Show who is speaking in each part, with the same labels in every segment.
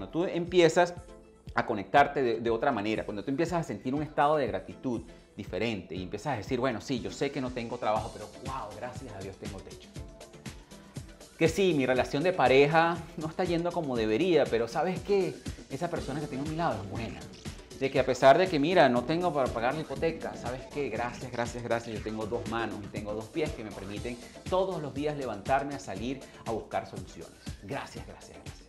Speaker 1: cuando tú empiezas a conectarte de, otra manera, cuando tú empiezas a sentir un estado de gratitud diferente y empiezas a decir, bueno, sí, yo sé que no tengo trabajo, pero wow, gracias a Dios tengo techo. Que sí, mi relación de pareja no está yendo como debería, pero sabes qué? esa persona que tengo a mi lado es buena. De que a pesar de que, mira, no tengo para pagar la hipoteca, ¿sabes qué? Gracias, gracias, gracias. Yo tengo dos manos y tengo dos pies que me permiten todos los días levantarme a salir a buscar soluciones. Gracias, gracias, gracias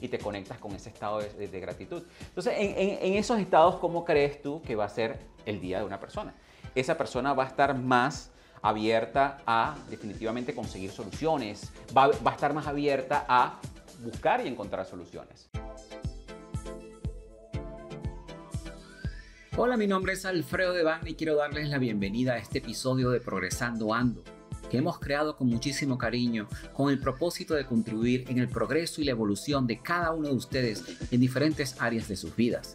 Speaker 1: y te conectas con ese estado de, gratitud. Entonces, en, esos estados, ¿cómo crees tú que va a ser el día de una persona? Esa persona va a estar más abierta a definitivamente conseguir soluciones, va, va, a estar más abierta a buscar y encontrar soluciones. Hola, mi nombre es Alfredo Devane y quiero darles la bienvenida a este episodio de Progresando Ando que hemos creado con muchísimo cariño, con el propósito de contribuir en el progreso y la evolución de cada uno de ustedes en diferentes áreas de sus vidas.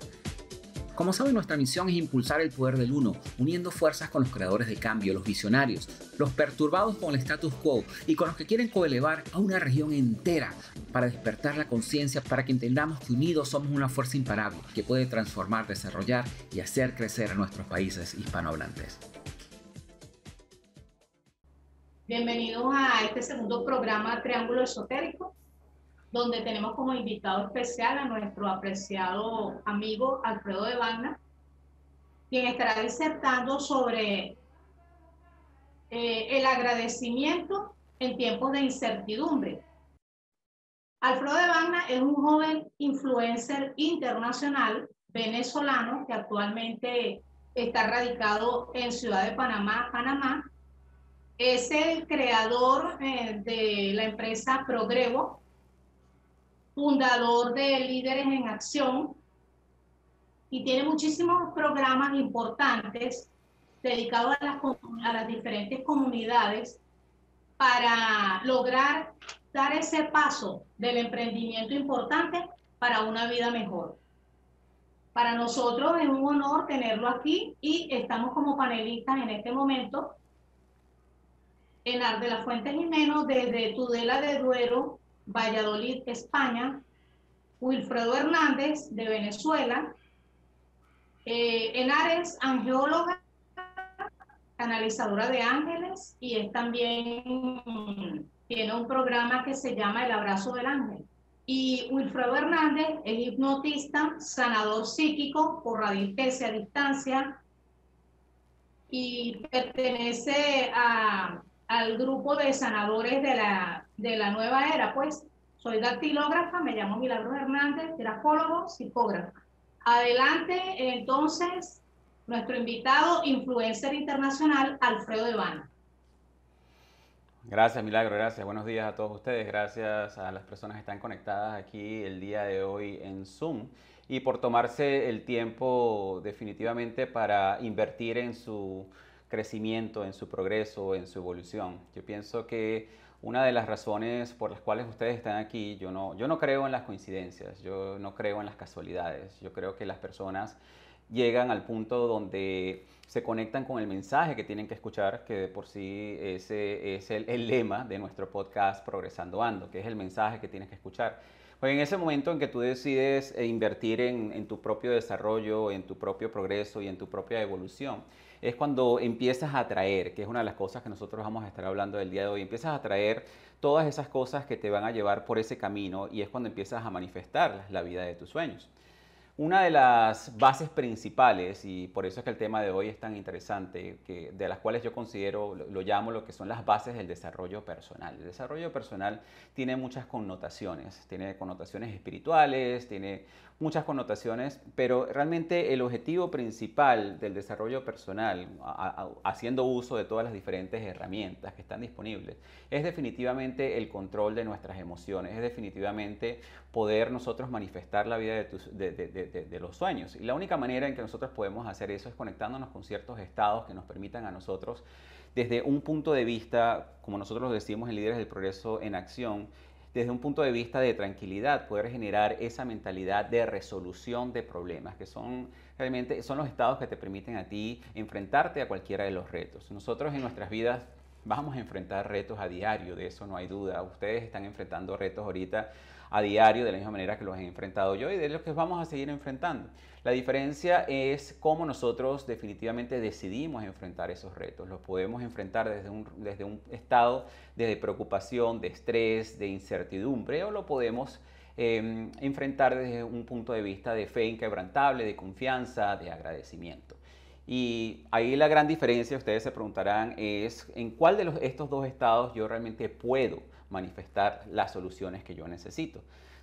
Speaker 1: Como saben, nuestra misión es impulsar el poder del uno, uniendo fuerzas con los creadores de cambio, los visionarios, los perturbados con el status quo y con los que quieren coelevar a una región entera para despertar la conciencia, para que entendamos que unidos somos una fuerza imparable que puede transformar, desarrollar y hacer crecer a nuestros países hispanohablantes.
Speaker 2: Bienvenidos a este segundo programa Triángulo Esotérico, donde tenemos como invitado especial a nuestro apreciado amigo Alfredo de Bagna, quien estará disertando sobre eh, el agradecimiento en tiempos de incertidumbre. Alfredo de Bagna es un joven influencer internacional venezolano que actualmente está radicado en Ciudad de Panamá, Panamá, es el creador eh, de la empresa Progrevo, fundador de Líderes en Acción y tiene muchísimos programas importantes dedicados a las diferentes comunidades para lograr dar ese paso del emprendimiento importante para una vida mejor. Para nosotros es un honor tenerlo aquí y estamos como panelistas en este momento Enar de la Fuente Jimeno, desde Tudela de Duero, Valladolid, España. Wilfredo Hernández, de Venezuela. Eh, Enar es angeóloga, canalizadora de ángeles, y es también tiene un programa que se llama El Abrazo del Ángel. Y Wilfredo Hernández es hipnotista, sanador psíquico por radiestesia a distancia y pertenece a al grupo de sanadores de la, de la nueva era, pues soy dactilógrafa, me llamo Milagros Hernández, grafólogo, psicógrafa. Adelante, entonces, nuestro invitado, influencer internacional, Alfredo Iván.
Speaker 1: Gracias, Milagro, gracias. Buenos días a todos ustedes. Gracias a las personas que están conectadas aquí el día de hoy en Zoom y por tomarse el tiempo definitivamente para invertir en su crecimiento, en su progreso, en su evolución. Yo pienso que una de las razones por las cuales ustedes están aquí, yo no, yo no creo en las coincidencias, yo no creo en las casualidades, yo creo que las personas llegan al punto donde se conectan con el mensaje que tienen que escuchar, que de por sí ese es el, lema de nuestro podcast Progresando Ando, que es el mensaje que tienes que escuchar. Pues en ese momento en que tú decides eh, invertir en tu propio desarrollo, en tu propio progreso y en tu propia evolución, es cuando empiezas a traer que es una de las cosas que nosotros vamos a estar hablando del día de hoy, empiezas a traer todas esas cosas que te van a llevar por ese camino y es cuando empiezas a manifestar la vida de tus sueños. Una de las bases principales, y por eso es que el tema de hoy es tan interesante, que, de las cuales yo considero, lo, llamo lo que son las bases del desarrollo personal. El desarrollo personal tiene muchas connotaciones, tiene connotaciones espirituales, tiene muchas connotaciones, pero realmente el objetivo principal del desarrollo personal, haciendo uso de todas las diferentes herramientas que están disponibles, es definitivamente el control de nuestras emociones, es definitivamente poder nosotros manifestar la vida de, tus, de los sueños. Y la única manera en que nosotros podemos hacer eso es conectándonos con ciertos estados que nos permitan a nosotros, desde un punto de vista, como nosotros lo decimos en Líderes del Progreso en Acción, desde un punto de vista de tranquilidad, poder generar esa mentalidad de resolución de problemas, que son realmente son los estados que te permiten a ti enfrentarte a cualquiera de los retos. Nosotros en nuestras vidas vamos a enfrentar retos a diario, de eso no hay duda. Ustedes están enfrentando retos ahorita a diario de la misma manera que los he enfrentado yo y de los que vamos a seguir enfrentando. La diferencia es cómo nosotros definitivamente decidimos enfrentar esos retos. Los podemos enfrentar desde un, estado de preocupación, de estrés, de incertidumbre, o lo podemos em, enfrentar desde un punto de vista de fe inquebrantable, de confianza, de agradecimiento. Y ahí la gran diferencia, ustedes se preguntarán, es en cuál de estos dos estados yo realmente puedo manifestar las soluciones que yo necesito.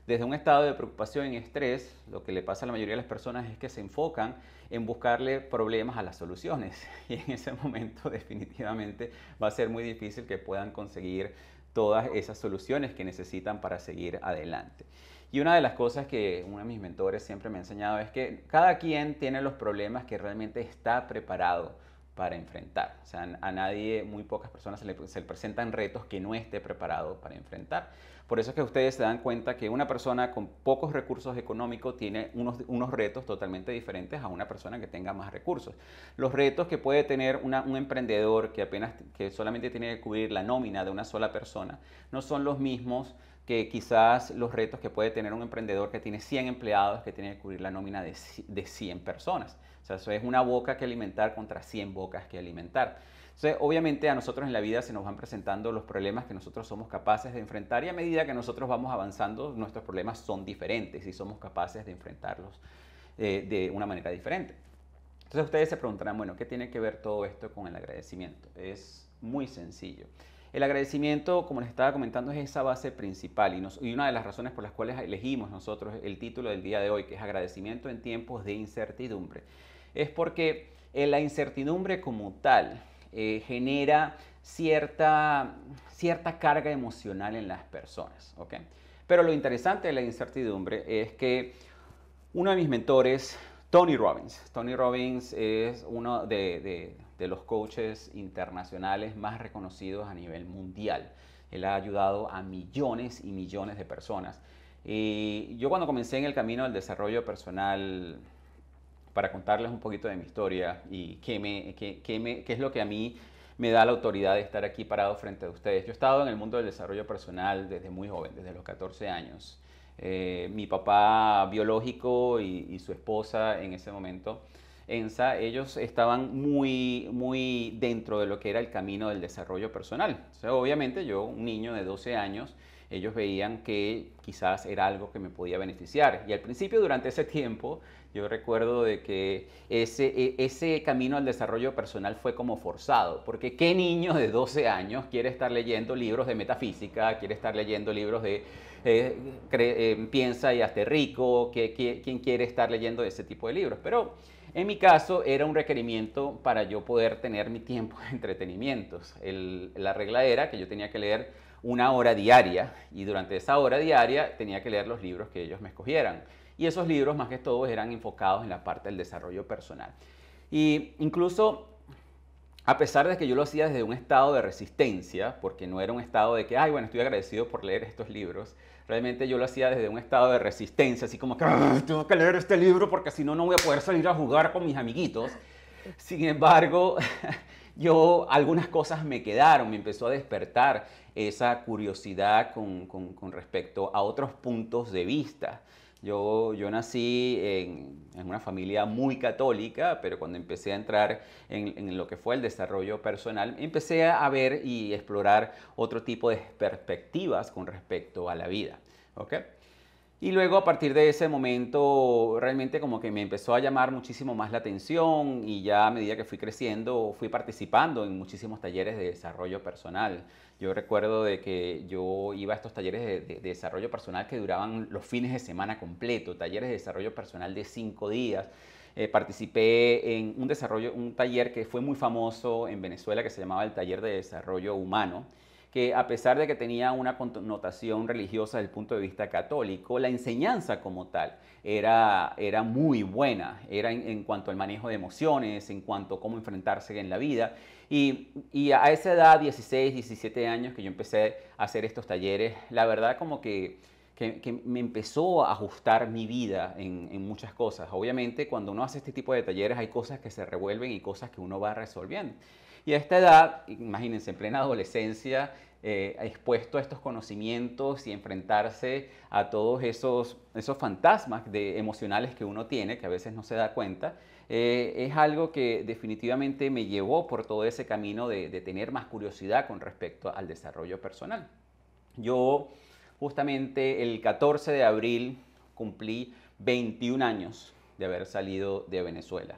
Speaker 1: Desde un estado de preocupación y estrés, lo que le pasa a la mayoría de las personas es que se enfocan en buscarle problemas a las soluciones y en ese momento definitivamente va a ser muy difícil que puedan conseguir todas esas soluciones que necesitan para seguir adelante. Y una de las cosas que uno de mis mentores siempre me ha enseñado es que cada quien tiene los problemas que realmente está preparado para enfrentar. O sea, a nadie, muy pocas personas se le, presentan retos que no esté preparado para enfrentar. Por eso es que ustedes se dan cuenta que una persona con pocos recursos económicos tiene unos, unos retos totalmente diferentes a una persona que tenga más recursos. Los retos que puede tener un emprendedor que apenas, que solamente tiene que cubrir la nómina de una sola persona, no son los mismos que quizás los retos que puede tener un emprendedor que tiene 100 empleados, que tiene que cubrir la nómina de, de 100 personas. O sea, eso es una boca que alimentar contra 100 bocas que alimentar. Entonces, obviamente a nosotros en la vida se nos van presentando los problemas que nosotros somos capaces de enfrentar y a medida que nosotros vamos avanzando, nuestros problemas son diferentes y somos capaces de enfrentarlos eh, de una manera diferente. Entonces ustedes se preguntarán, bueno, ¿qué tiene que ver todo esto con el agradecimiento? Es muy sencillo. El agradecimiento, como les estaba comentando, es esa base principal y una de las razones por las cuales elegimos nosotros el título del día de hoy, que es agradecimiento en tiempos de incertidumbre es porque eh, la incertidumbre como tal eh, genera cierta, cierta carga emocional en las personas. Pero lo interesante de la incertidumbre es que uno de mis mentores, Tony Robbins, Tony Robbins es uno de, los coaches internacionales más reconocidos a nivel mundial. Él ha ayudado a millones y millones de personas. Y yo cuando comencé en el camino del desarrollo personal para contarles un poquito de mi historia y qué, me, qué, es lo que a mí me da la autoridad de estar aquí parado frente a ustedes. Yo he estado en el mundo del desarrollo personal desde muy joven, desde los 14 años. Eh, mi papá biológico y, su esposa en ese momento, Ensa, ellos estaban muy, muy dentro de lo que era el camino del desarrollo personal. sea, obviamente yo, un niño de 12 años, ellos veían que quizás era algo que me podía beneficiar. Y al principio, durante ese tiempo, yo recuerdo de que e, ese, camino al desarrollo personal fue como forzado, porque ¿qué niño de 12 años quiere estar leyendo libros de metafísica, quiere estar leyendo libros de eh, eh, Piensa y hazte rico, quién quiere estar leyendo ese tipo de libros? Pero en mi caso era un requerimiento para yo poder tener mi tiempo de entretenimientos. la regla era que yo tenía que leer una hora diaria y durante esa hora diaria tenía que leer los libros que ellos me escogieran y esos libros más que todos eran enfocados en la parte del desarrollo personal. Y incluso a pesar de que yo lo hacía desde un estado de resistencia, porque no era un estado de que, ay, bueno, estoy agradecido por leer estos libros, realmente yo lo hacía desde un estado de resistencia, así como que, ah, tengo que leer este libro porque si no, no voy a poder salir a jugar con mis amiguitos. Sin embargo, yo algunas cosas me quedaron, me empezó a despertar esa curiosidad con, con respecto a otros puntos de vista. Yo, yo nací en, una familia muy católica, pero cuando empecé a entrar en, lo que fue el desarrollo personal, empecé a ver y explorar otro tipo de perspectivas con respecto a la vida. Y luego a partir de ese momento realmente como que me empezó a llamar muchísimo más la atención y ya a medida que fui creciendo fui participando en muchísimos talleres de desarrollo personal. Yo recuerdo de que yo iba a estos talleres de, desarrollo personal que duraban los fines de semana completo, talleres de desarrollo personal de cinco días. Eh, participé en un desarrollo, un taller que fue muy famoso en Venezuela que se llamaba el taller de desarrollo humano que a pesar de que tenía una connotación religiosa desde el punto de vista católico, la enseñanza como tal era, era muy buena, era en, en, cuanto al manejo de emociones, en cuanto a cómo enfrentarse en la vida. Y, a esa edad, 16, 17 años, que yo empecé a hacer estos talleres, la verdad como que, me empezó a ajustar mi vida en, muchas cosas. Obviamente, cuando uno hace este tipo de talleres hay cosas que se revuelven y cosas que uno va resolviendo. Y a esta edad, imagínense, en plena adolescencia, eh, expuesto a estos conocimientos y enfrentarse a todos esos, esos fantasmas emocionales que uno tiene, que a veces no se da cuenta, eh, es algo que definitivamente me llevó por todo ese camino de, tener más curiosidad con respecto al desarrollo personal. Yo justamente el 14 de abril cumplí 21 años de haber salido de Venezuela.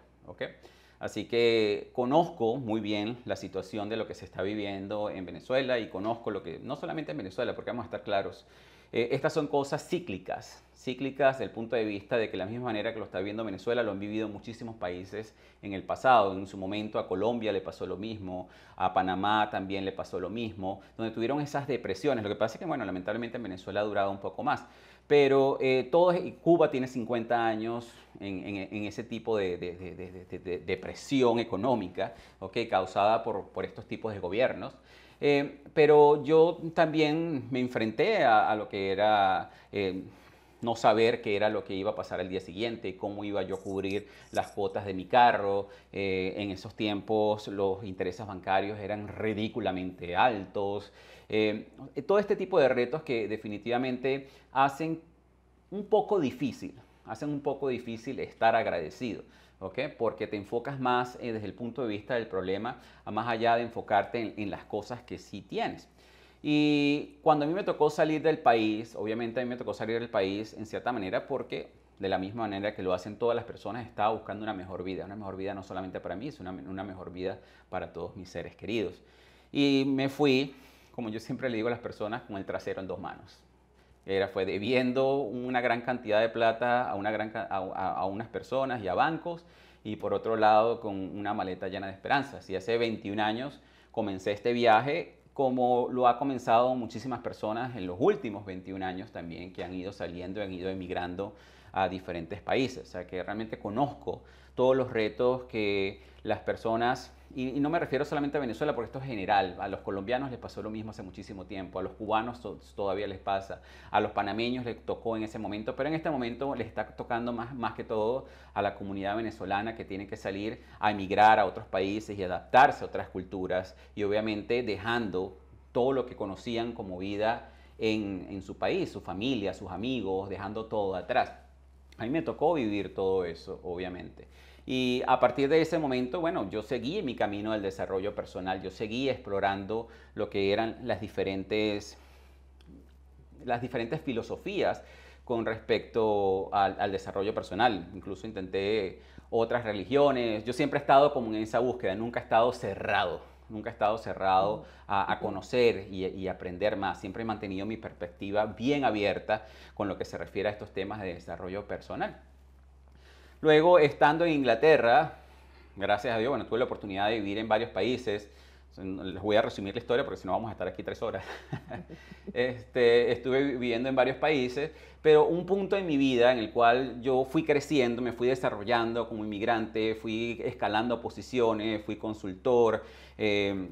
Speaker 1: Así que conozco muy bien la situación de lo que se está viviendo en Venezuela y conozco lo que, no solamente en Venezuela, porque vamos a estar claros, eh, estas son cosas cíclicas cíclicas el punto de vista de que la misma manera que lo está viendo Venezuela, lo han vivido muchísimos países en el pasado. En su momento a Colombia le pasó lo mismo, a Panamá también le pasó lo mismo, donde tuvieron esas depresiones. Lo que pasa es que, bueno, lamentablemente Venezuela ha durado un poco más. Pero eh, todo, Cuba tiene 50 años en, ese tipo de, depresión económica, ¿okay? causada por, estos tipos de gobiernos. Eh, pero yo también me enfrenté a, lo que era eh, no saber qué era lo que iba a pasar al día siguiente, cómo iba yo a cubrir las cuotas de mi carro. Eh, en esos tiempos los intereses bancarios eran ridículamente altos. Eh, todo este tipo de retos que definitivamente hacen un poco difícil, hacen un poco difícil estar agradecido. ¿Okay? Porque te enfocas más eh, desde el punto de vista del problema, a más allá de enfocarte en las cosas que sí tienes. Y cuando a mí me tocó salir del país, obviamente a mí me tocó salir del país en cierta manera porque de la misma manera que lo hacen todas las personas, estaba buscando una mejor vida, una mejor vida no solamente para mí, sino una, mejor vida para todos mis seres queridos. Y me fui, como yo siempre le digo a las personas, con el trasero en dos manos. Era, fue debiendo una gran cantidad de plata a, una gran, a unas personas y a bancos, y por otro lado con una maleta llena de esperanzas. Y hace 21 años comencé este viaje como lo ha comenzado muchísimas personas en los últimos 21 años también que han ido saliendo, han ido emigrando a diferentes países. O sea que realmente conozco todos los retos que las personas y, no me refiero solamente a Venezuela, porque esto es general. A los colombianos les pasó lo mismo hace muchísimo tiempo, a los cubanos todavía les pasa, a los panameños les tocó en ese momento, pero en este momento les está tocando más, más que todo a la comunidad venezolana que tiene que salir a emigrar a otros países y adaptarse a otras culturas y obviamente dejando todo lo que conocían como vida en, en su país, su familia, sus amigos, dejando todo atrás. A mí me tocó vivir todo eso, obviamente. Y a partir de ese momento, bueno, yo seguí mi camino del desarrollo personal, yo seguí explorando lo que eran las diferentes, las diferentes filosofías con respecto al, desarrollo personal. Incluso intenté otras religiones. Yo siempre he estado como en esa búsqueda, nunca he estado cerrado, nunca he estado cerrado a, conocer y, aprender más. Siempre he mantenido mi perspectiva bien abierta con lo que se refiere a estos temas de desarrollo personal. Luego, estando en Inglaterra, gracias a Dios, bueno, tuve la oportunidad de vivir en varios países. Les voy a resumir la historia porque si no vamos a estar aquí tres horas. Este, estuve viviendo en varios países, pero un punto en mi vida en el cual yo fui creciendo, me fui desarrollando como inmigrante, fui escalando posiciones, fui consultor. Eh,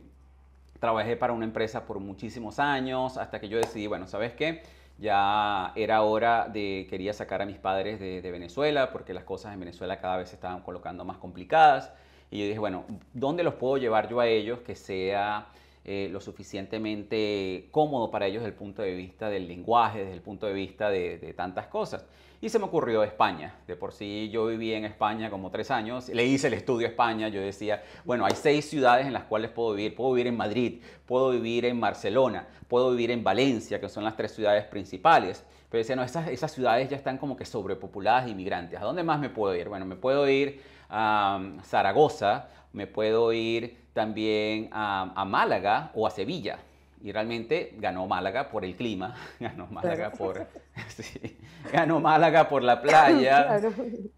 Speaker 1: trabajé para una empresa por muchísimos años hasta que yo decidí, bueno, ¿sabes qué? ya era hora de, quería sacar a mis padres de, Venezuela, porque las cosas en Venezuela cada vez se estaban colocando más complicadas. Y yo dije, bueno, ¿dónde los puedo llevar yo a ellos que sea eh, lo suficientemente cómodo para ellos desde el punto de vista del lenguaje, desde el punto de vista de, de tantas cosas. Y se me ocurrió España. De por sí yo viví en España como tres años. Le hice el estudio a España. Yo decía, bueno, hay seis ciudades en las cuales puedo vivir. Puedo vivir en Madrid, puedo vivir en Barcelona, puedo vivir en Valencia, que son las tres ciudades principales. Pero decía, no, esas, esas ciudades ya están como que sobrepopuladas de inmigrantes. ¿A dónde más me puedo ir? Bueno, me puedo ir a um, Zaragoza, me puedo ir también a, Málaga o a Sevilla. Y realmente ganó Málaga por el clima, ganó Málaga por, ganó Málaga por la playa,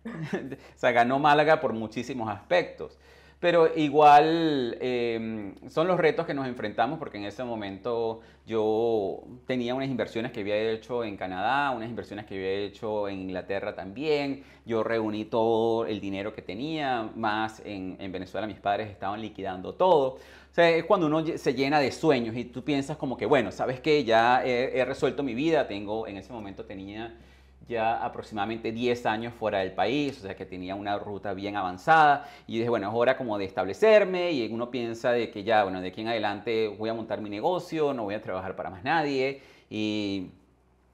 Speaker 1: o sea, ganó Málaga por muchísimos aspectos. Pero igual em, son los retos que nos enfrentamos porque en ese momento yo tenía unas inversiones que había hecho en Canadá, unas inversiones que había hecho en Inglaterra también. Yo reuní todo el dinero que tenía, más en, Venezuela mis padres estaban liquidando todo. O sea, es cuando uno se llena de sueños y tú piensas como que, bueno, sabes que ya he, resuelto mi vida, tengo, en ese momento tenía ya aproximadamente 10 años fuera del país, o sea que tenía una ruta bien avanzada y dije, bueno, es hora como de establecerme y uno piensa de que ya, bueno, de aquí en adelante voy a montar mi negocio, no voy a trabajar para más nadie y,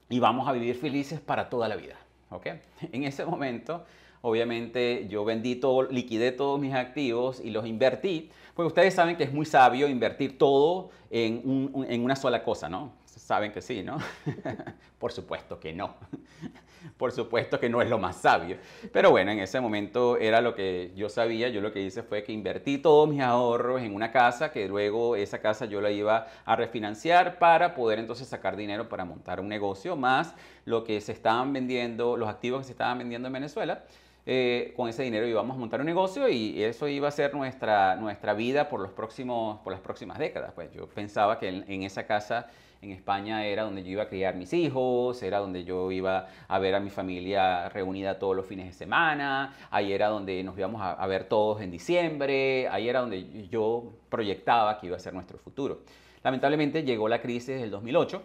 Speaker 1: y vamos a vivir felices para toda la vida, ¿ok? En ese momento, obviamente yo vendí todo, liquidé todos mis activos y los invertí, pues ustedes saben que es muy sabio invertir todo en, un, en una sola cosa, ¿no? Saben que sí, ¿no? Por supuesto que no. por supuesto que no es lo más sabio. Pero bueno, en ese momento era lo que yo sabía. Yo lo que hice fue que invertí todos mis ahorros en una casa que luego esa casa yo la iba a refinanciar para poder entonces sacar dinero para montar un negocio más lo que se estaban vendiendo, los activos que se estaban vendiendo en Venezuela. Eh, con ese dinero íbamos a montar un negocio y eso iba a ser nuestra, nuestra vida por, los próximos, por las próximas décadas. Pues yo pensaba que en, en esa casa en España era donde yo iba a criar mis hijos, era donde yo iba a ver a mi familia reunida todos los fines de semana, ahí era donde nos íbamos a, ver todos en diciembre, ahí era donde yo proyectaba que iba a ser nuestro futuro. Lamentablemente llegó la crisis del 2008.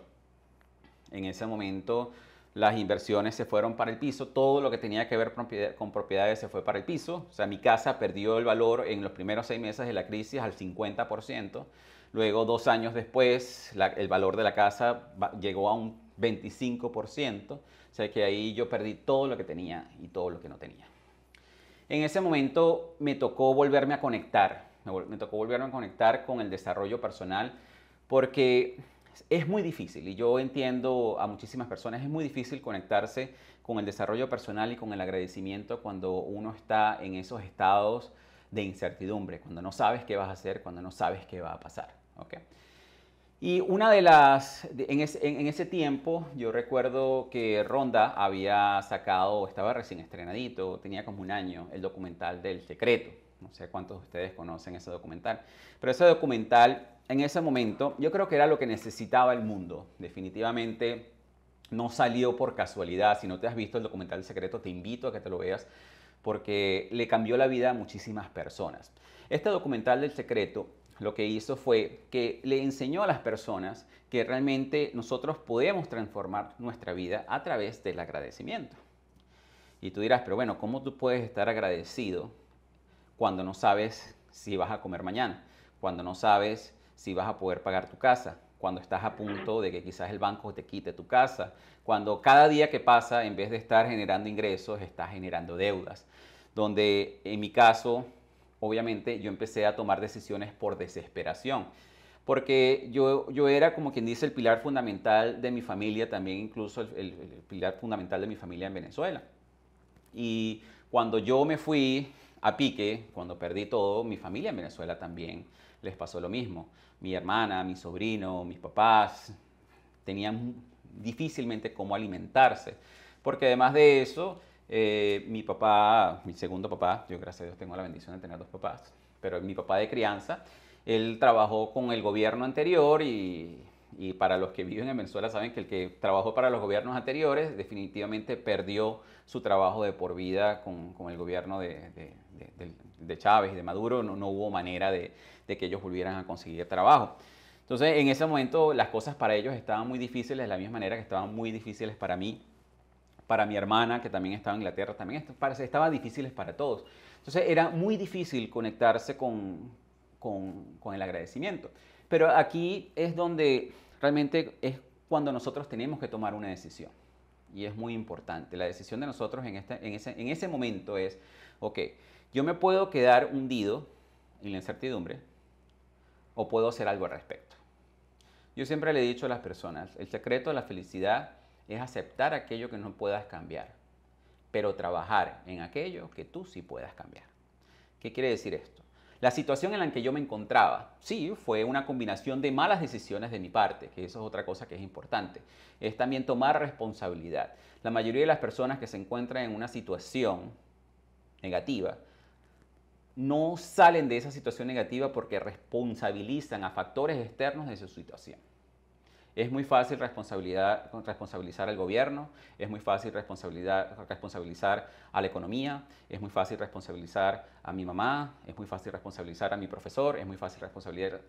Speaker 1: En ese momento las inversiones se fueron para el piso, todo lo que tenía que ver con propiedades se fue para el piso, o sea, mi casa perdió el valor en los primeros seis meses de la crisis al 50%, Luego, dos años después, el valor de la casa llegó a un 25%, o sea que ahí yo perdí todo lo que tenía y todo lo que no tenía. En ese momento me tocó volverme a conectar, me, me tocó volverme a conectar con el desarrollo personal porque es muy difícil y yo entiendo a muchísimas personas, es muy difícil conectarse con el desarrollo personal y con el agradecimiento cuando uno está en esos estados de incertidumbre, cuando no sabes qué vas a hacer, cuando no sabes qué va a pasar. Okay. Y una de las, en, en, ese tiempo yo recuerdo que Ronda había sacado, estaba recién estrenadito, tenía como un año, el documental del secreto. No sé cuántos de ustedes conocen ese documental, pero ese documental en ese momento yo creo que era lo que necesitaba el mundo. Definitivamente no salió por casualidad. Si no te has visto el documental del secreto, te invito a que te lo veas porque le cambió la vida a muchísimas personas. Este documental del secreto lo que hizo fue que le enseñó a las personas que realmente nosotros podemos transformar nuestra vida a través del agradecimiento. Y tú dirás, pero bueno, ¿cómo tú puedes estar agradecido cuando no sabes si vas a comer mañana? Cuando no sabes si vas a poder pagar tu casa, cuando estás a punto de que quizás el banco te quite tu casa, cuando cada día que pasa, en vez de estar generando ingresos, está generando deudas, donde en mi caso obviamente yo empecé a tomar decisiones por desesperación. Porque yo, yo era como quien dice el pilar fundamental de mi familia, también incluso el, el pilar fundamental de mi familia en Venezuela. Y cuando yo me fui a pique, cuando perdí todo, mi familia en Venezuela también les pasó lo mismo. Mi hermana, mi sobrino, mis papás tenían difícilmente cómo alimentarse. Porque además de eso, eh, mi papá, mi segundo papá, yo gracias a Dios tengo la bendición de tener dos papás, pero mi papá de crianza, él trabajó con el gobierno anterior y, para los que viven en Venezuela saben que el que trabajó para los gobiernos anteriores definitivamente perdió su trabajo de por vida con, el gobierno de, de, Chávez y de Maduro, no, no hubo manera de, que ellos volvieran a conseguir trabajo. Entonces en ese momento las cosas para ellos estaban muy difíciles, de la misma manera que estaban muy difíciles para mí para mi hermana que también estaba en Inglaterra, también estaba difíciles para todos. Entonces era muy difícil conectarse con, con, con el agradecimiento. Pero aquí es donde realmente es cuando nosotros tenemos que tomar una decisión. Y es muy importante. La decisión de nosotros en, este, en, ese, en ese momento es, ok, yo me puedo quedar hundido en la incertidumbre o puedo hacer algo al respecto. Yo siempre le he dicho a las personas, el secreto de la felicidad es aceptar aquello que no puedas cambiar, pero trabajar en aquello que tú sí puedas cambiar. ¿Qué quiere decir esto? La situación en la que yo me encontraba, sí, fue una combinación de malas decisiones de mi parte, que eso es otra cosa que es importante. Es también tomar responsabilidad. La mayoría de las personas que se encuentran en una situación negativa, no salen de esa situación negativa porque responsabilizan a factores externos de su situación. Es muy fácil responsabilidad, responsabilizar al gobierno, es muy fácil responsabilidad, responsabilizar a la economía, es muy fácil responsabilizar a mi mamá, es muy fácil responsabilizar a mi profesor, es muy fácil responsabilizar.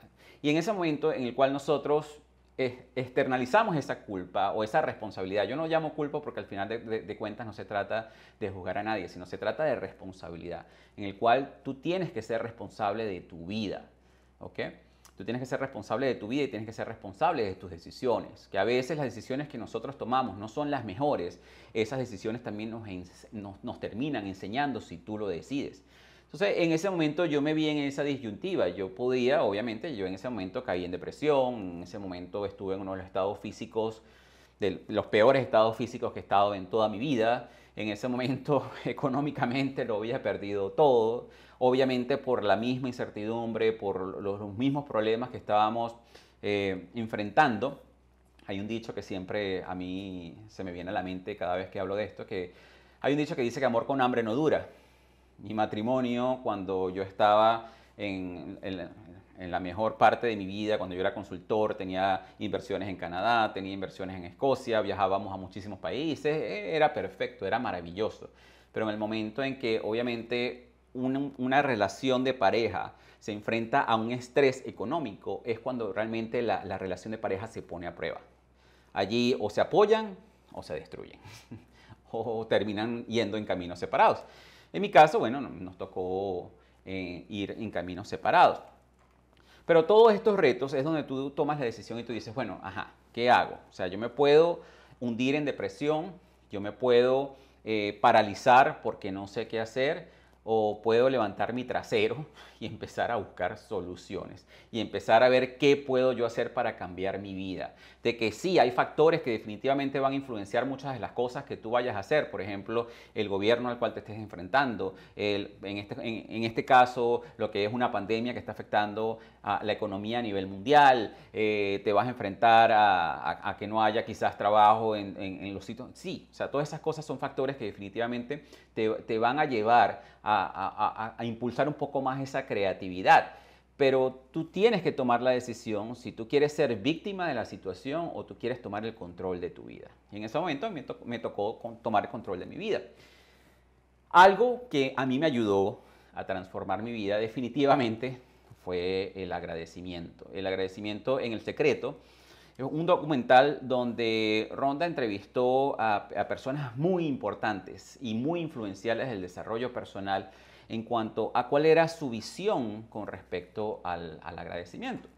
Speaker 1: Y en ese momento en el cual nosotros eh, externalizamos esa culpa o esa responsabilidad. Yo no llamo culpa porque al final de, cuentas no se trata de juzgar a nadie, sino se trata de responsabilidad, en el cual tú tienes que ser responsable de tu vida. ¿ok?, Tú tienes que ser responsable de tu vida y tienes que ser responsable de tus decisiones. Que a veces las decisiones que nosotros tomamos no son las mejores, esas decisiones también nos, nos, nos terminan enseñando si tú lo decides. Entonces, en ese momento yo me vi en esa disyuntiva. Yo podía, obviamente, yo en ese momento caí en depresión, en ese momento estuve en uno de los estados físicos, de los peores estados físicos que he estado en toda mi vida. En ese momento, económicamente, lo había perdido todo obviamente por la misma incertidumbre, por los, mismos problemas que estábamos eh, enfrentando. Hay un dicho que siempre a mí se me viene a la mente cada vez que hablo de esto, que hay un dicho que dice que amor con hambre no dura. Mi matrimonio, cuando yo estaba en, en la mejor parte de mi vida, cuando yo era consultor, tenía inversiones en Canadá, tenía inversiones en Escocia, viajábamos a muchísimos países, era perfecto, era maravilloso. Pero en el momento en que obviamente una, relación de pareja se enfrenta a un estrés económico, es cuando realmente la, relación de pareja se pone a prueba. Allí o se apoyan o se destruyen, o terminan yendo en caminos separados. En mi caso, bueno, nos tocó eh, ir en caminos separados. Pero todos estos retos es donde tú tomas la decisión y tú dices, bueno, ajá, ¿qué hago? O sea, yo me puedo hundir en depresión, yo me puedo eh, paralizar porque no sé qué hacer, o puedo levantar mi trasero y empezar a buscar soluciones y empezar a ver qué puedo yo hacer para cambiar mi vida. De que sí, hay factores que definitivamente van a influenciar muchas de las cosas que tú vayas a hacer, por ejemplo, el gobierno al cual te estés enfrentando, este, en, este, caso lo que es una pandemia que está afectando a la economía a nivel mundial, eh, te vas a enfrentar a, que no haya quizás trabajo en, los sitios. Sí, o sea, todas esas cosas son factores que definitivamente te, te van a llevar a, impulsar un poco más esa creatividad. Pero tú tienes que tomar la decisión si tú quieres ser víctima de la situación o tú quieres tomar el control de tu vida. Y en ese momento me, me tocó tomar el control de mi vida. Algo que a mí me ayudó a transformar mi vida definitivamente fue el agradecimiento. El agradecimiento en el secreto un documental donde Ronda entrevistó a, personas muy importantes y muy influenciales del desarrollo personal en cuanto a cuál era su visión con respecto al, agradecimiento.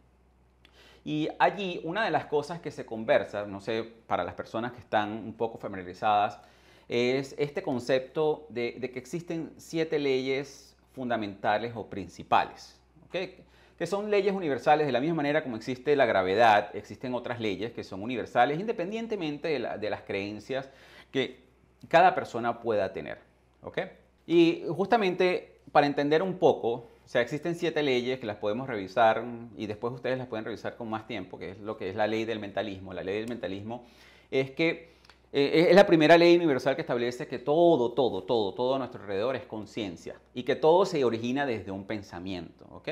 Speaker 1: Y allí una de las cosas que se conversa, no sé, para las personas que están un poco familiarizadas, es este concepto de, que existen siete leyes fundamentales o principales. ¿okay? que son leyes universales de la misma manera como existe la gravedad, existen otras leyes que son universales independientemente de, las creencias que cada persona pueda tener. ¿ok? Y justamente para entender un poco o sea, existen siete leyes que las podemos revisar y después ustedes las pueden revisar con más tiempo, que es lo que es la ley del mentalismo. La ley del mentalismo es que eh, es la primera ley universal que establece que todo, todo, todo, todo a nuestro alrededor es conciencia y que todo se origina desde un pensamiento. ¿ok?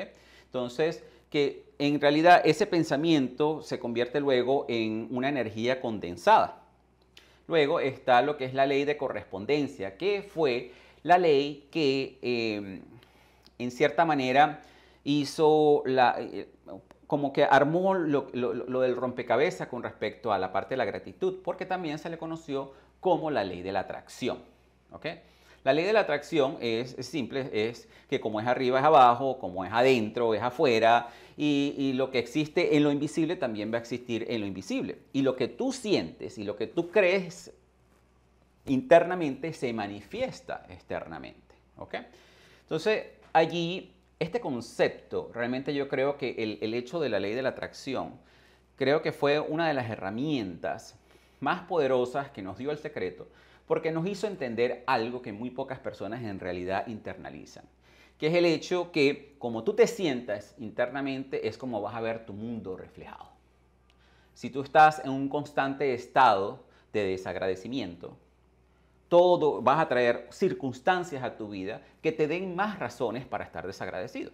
Speaker 1: Entonces, que en realidad ese pensamiento se convierte luego en una energía condensada. Luego está lo que es la ley de correspondencia, que fue la ley que em, en cierta manera hizo eh, como que armó lo, del rompecabezas con respecto a la parte de la gratitud, porque también se le conoció como la ley de la atracción. La ley de la atracción es, simple, es que como es arriba es abajo, como es adentro es afuera, y, lo que existe en lo invisible también va a existir en lo invisible. Y lo que tú sientes y lo que tú crees internamente se manifiesta externamente. Entonces, allí, este concepto, realmente yo creo que el, el hecho de la ley de la atracción, creo que fue una de las herramientas más poderosas que nos dio el secreto porque nos hizo entender algo que muy pocas personas en realidad internalizan, que es el hecho que como tú te sientas internamente es como vas a ver tu mundo reflejado. Si tú estás en un constante estado de desagradecimiento, todo vas a traer circunstancias a tu vida que te den más razones para estar desagradecido.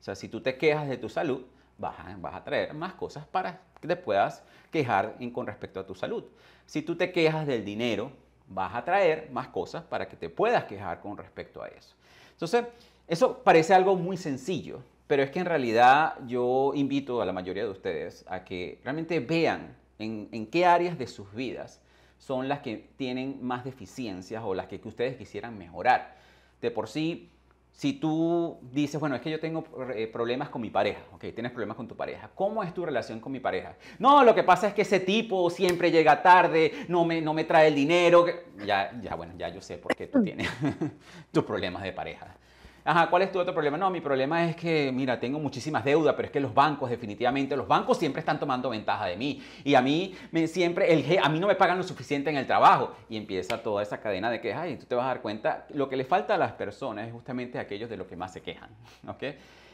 Speaker 1: O sea, si tú te quejas de tu salud, vas a, traer más cosas para que te puedas quejar con respecto a tu salud. Si tú te quejas del dinero, vas a traer más cosas para que te puedas quejar con respecto a eso. Entonces, eso parece algo muy sencillo, pero es que en realidad yo invito a la mayoría de ustedes a que realmente vean en, qué áreas de sus vidas son las que tienen más deficiencias o las que, que ustedes quisieran mejorar. De por sí, si tú dices, bueno, es que yo tengo eh, problemas con mi pareja, ok, tienes problemas con tu pareja, ¿cómo es tu relación con mi pareja? No, lo que pasa es que ese tipo siempre llega tarde, no me, trae el dinero. Ya, ya, bueno, ya yo sé por qué tú tienes tus problemas de pareja. Ajá, ¿cuál es tu otro problema? No, mi problema es que, mira, tengo muchísimas deudas, pero es que los bancos, definitivamente, los bancos siempre están tomando ventaja de mí. Y a mí me, siempre, el, a mí no me pagan lo suficiente en el trabajo. Y empieza toda esa cadena de quejas y tú te vas a dar cuenta, lo que le falta a las personas es justamente aquellos de los que más se quejan. ¿Ok?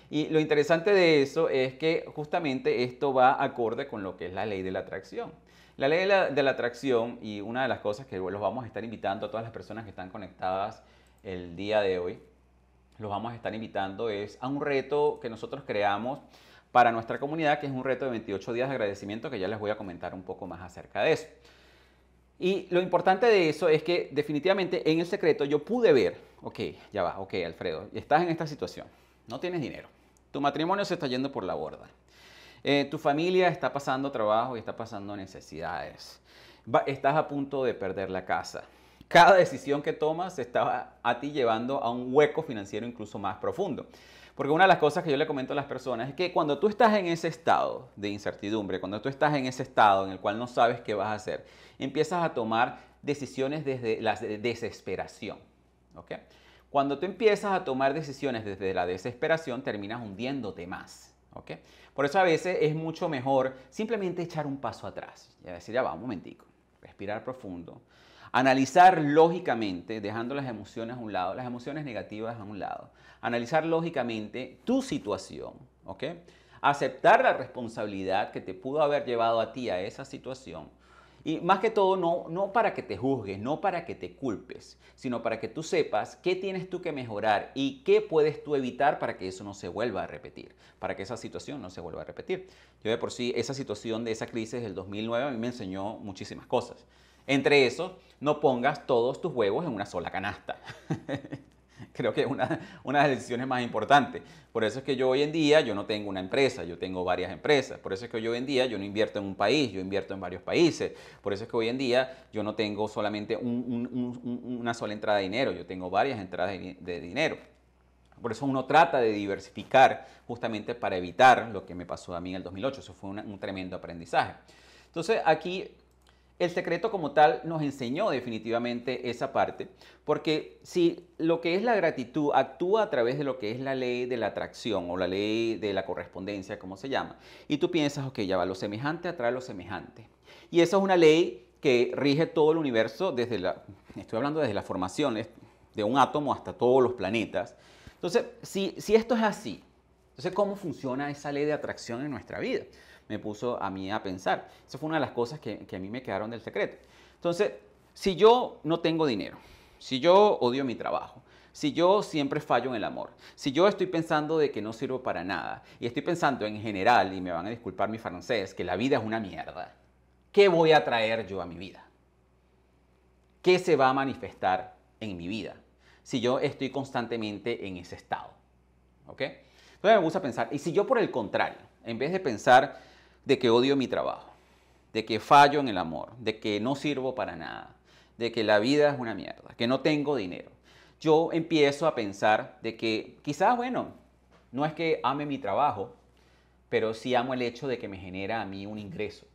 Speaker 1: Y lo interesante de eso es que justamente esto va acorde con lo que es la ley de la atracción. La ley de la, de la, atracción y una de las cosas que los vamos a estar invitando a todas las personas que están conectadas el día de hoy los vamos a estar invitando es a un reto que nosotros creamos para nuestra comunidad, que es un reto de 28 días de agradecimiento, que ya les voy a comentar un poco más acerca de eso. Y lo importante de eso es que definitivamente en el secreto yo pude ver, ok, ya va, ok Alfredo, estás en esta situación, no tienes dinero, tu matrimonio se está yendo por la borda, eh, tu familia está pasando trabajo y está pasando necesidades, estás a punto de perder la casa, cada decisión que tomas está a ti llevando a un hueco financiero incluso más profundo. Porque una de las cosas que yo le comento a las personas es que cuando tú estás en ese estado de incertidumbre, cuando tú estás en ese estado en el cual no sabes qué vas a hacer, empiezas a tomar decisiones desde la desesperación. Cuando tú empiezas a tomar decisiones desde la desesperación, terminas hundiéndote más. Por eso a veces es mucho mejor simplemente echar un paso atrás y decir, ya va, un momentico, respirar profundo, Analizar lógicamente, dejando las emociones a un lado, las emociones negativas a un lado. Analizar lógicamente tu situación, Aceptar la responsabilidad que te pudo haber llevado a ti a esa situación. Y más que todo, no, no para que te juzgues, no para que te culpes, sino para que tú sepas qué tienes tú que mejorar y qué puedes tú evitar para que eso no se vuelva a repetir, para que esa situación no se vuelva a repetir. Yo de por sí, esa situación de esa crisis del 2009 a mí me enseñó muchísimas cosas. Entre eso, no pongas todos tus huevos en una sola canasta. Creo que es una, de las decisiones más importantes. Por eso es que yo hoy en día, yo no tengo una empresa, yo tengo varias empresas. Por eso es que hoy en día yo no invierto en un país, yo invierto en varios países. Por eso es que hoy en día yo no tengo solamente una sola entrada de dinero, yo tengo varias entradas de, dinero. Por eso uno trata de diversificar justamente para evitar lo que me pasó a mí en el 2008. Eso fue un tremendo aprendizaje. Entonces aquí el secreto como tal nos enseñó definitivamente esa parte, porque si lo que es la gratitud actúa a través de lo que es la ley de la atracción o la ley de la correspondencia, como se llama, y tú piensas, ok, ya va, lo semejante atrae lo semejante. Y esa es una ley que rige todo el universo desde la, estoy hablando desde las formaciones de un átomo hasta todos los planetas. Entonces, si, si esto es así, entonces, ¿cómo funciona esa ley de atracción en nuestra vida? me puso a mí a pensar. Esa fue una de las cosas que, a mí me quedaron del secreto. Entonces, si yo no tengo dinero, si yo odio mi trabajo, si yo siempre fallo en el amor, si yo estoy pensando de que no sirvo para nada y estoy pensando en general, y me van a disculpar mis francés, que la vida es una mierda, ¿qué voy a traer yo a mi vida? ¿Qué se va a manifestar en mi vida si yo estoy constantemente en ese estado? ¿Ok? Entonces me gusta pensar, y si yo por el contrario, en vez de pensar de que odio mi trabajo, de que fallo en el amor, de que no sirvo para nada, de que la vida es una mierda, que no tengo dinero. Yo empiezo a pensar de que quizás, bueno, no es que ame mi trabajo, pero sí amo el hecho de que me genera a mí un ingreso.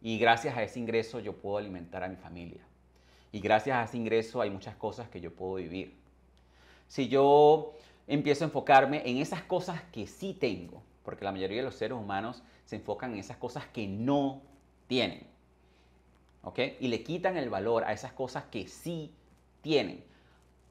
Speaker 1: Y gracias a ese ingreso yo puedo alimentar a mi familia. Y gracias a ese ingreso hay muchas cosas que yo puedo vivir. Si yo empiezo a enfocarme en esas cosas que sí tengo, porque la mayoría de los seres humanos se enfocan en esas cosas que no tienen. ¿Ok? Y le quitan el valor a esas cosas que sí tienen.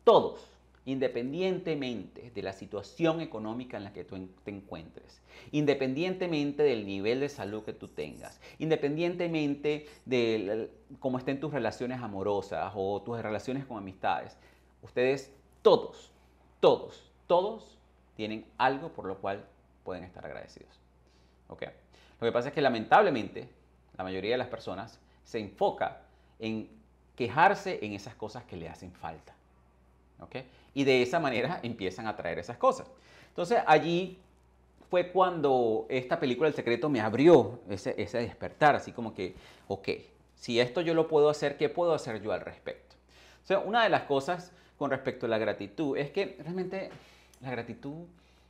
Speaker 1: Todos, independientemente de la situación económica en la que tú te encuentres, independientemente del nivel de salud que tú tengas, independientemente de cómo estén tus relaciones amorosas o tus relaciones con amistades, ustedes todos, todos, todos tienen algo por lo cual pueden estar agradecidos. ¿ok? Lo que pasa es que lamentablemente la mayoría de las personas se enfoca en quejarse en esas cosas que le hacen falta. Y de esa manera empiezan a traer esas cosas. Entonces allí fue cuando esta película El Secreto me abrió ese, ese despertar, así como que, ok, si esto yo lo puedo hacer, ¿qué puedo hacer yo al respecto? O sea, una de las cosas con respecto a la gratitud es que realmente la gratitud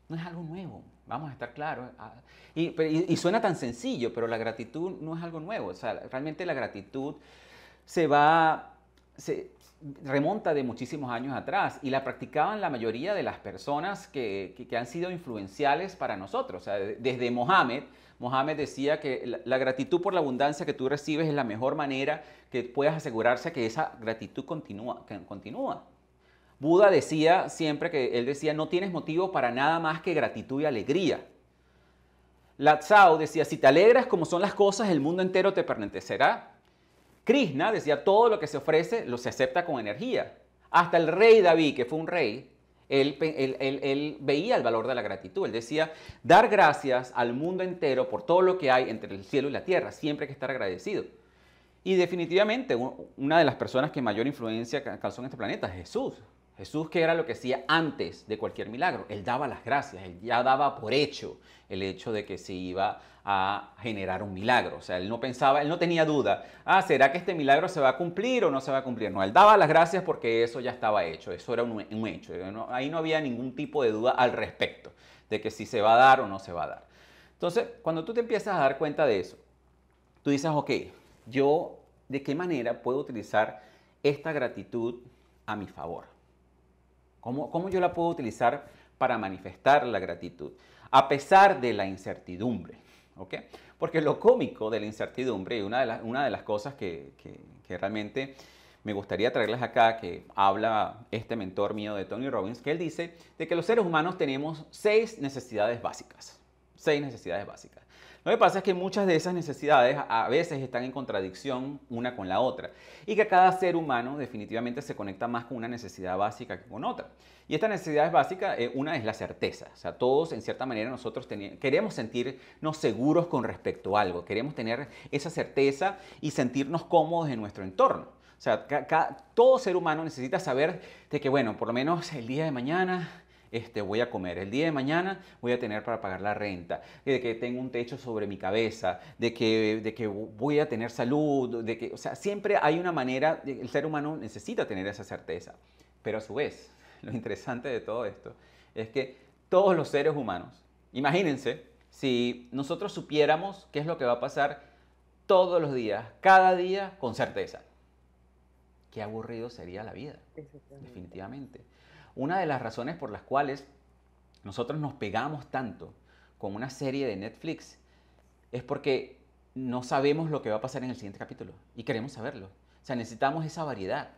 Speaker 1: no es algo nuevo, vamos a estar claros. Ah, y, suena tan sencillo, pero la gratitud no es algo nuevo. O realmente la gratitud se va, se remonta de muchísimos años atrás y la practicaban la mayoría de las personas que, han sido influenciales para nosotros. desde Mohammed, Mohammed decía que la, gratitud por la abundancia que tú recibes es la mejor manera que puedas asegurarse que esa gratitud continúa. Que continúa. Buda decía siempre que él decía, no tienes motivo para nada más que gratitud y alegría. Latsao decía, si te alegras como son las cosas, el mundo entero te pertenecerá. Krishna decía, todo lo que se ofrece lo se acepta con energía. Hasta el rey David, que fue un rey, él, veía el valor de la gratitud. Él decía, dar gracias al mundo entero por todo lo que hay entre el cielo y la tierra. Siempre hay que estar agradecido. Y definitivamente una de las personas que mayor influencia causó en este planeta es Jesús. Jesús, ¿qué era lo que hacía antes de cualquier milagro? Él daba las gracias, él ya daba por hecho el hecho de que se iba a generar un milagro. O sea, él no pensaba, él no tenía duda, ah, ¿será que este milagro se va a cumplir o no se va a cumplir? No, él daba las gracias porque eso ya estaba hecho, eso era un, hecho. ahí no había ningún tipo de duda al respecto de que si se va a dar o no se va a dar. Entonces, cuando tú te empiezas a dar cuenta de eso, tú dices, ok, yo de qué manera puedo utilizar esta gratitud a mi favor ¿Cómo, yo la puedo utilizar para manifestar la gratitud? A pesar de la incertidumbre. Porque lo cómico de la incertidumbre, y una de, las, una de las cosas que, que, realmente me gustaría traerles acá, que habla este mentor mío de Tony Robbins, que él dice de que los seres humanos tenemos seis necesidades básicas. Seis necesidades básicas. Lo que pasa es que muchas de esas necesidades a veces están en contradicción una con la otra y que cada ser humano definitivamente se conecta más con una necesidad básica que con otra. Y esta necesidad básica, eh, una es la certeza. O sea, todos en cierta manera nosotros queremos sentirnos seguros con respecto a algo, queremos tener esa certeza y sentirnos cómodos en nuestro entorno. O sea, todo ser humano necesita saber de que, bueno, por lo menos el día de mañana este, voy a comer, el día de mañana voy a tener para pagar la renta, de que tengo un techo sobre mi cabeza, de que, de que voy a tener salud, de que, o sea, siempre hay una manera, el ser humano necesita tener esa certeza. Pero a su vez, lo interesante de todo esto es que todos los seres humanos, imagínense, si nosotros supiéramos qué es lo que va a pasar todos los días, cada día, con certeza. Qué aburrido sería la vida, definitivamente. Una de las razones por las cuales nosotros nos pegamos tanto con una serie de Netflix es porque no sabemos lo que va a pasar en el siguiente capítulo y queremos saberlo. O sea, necesitamos esa variedad.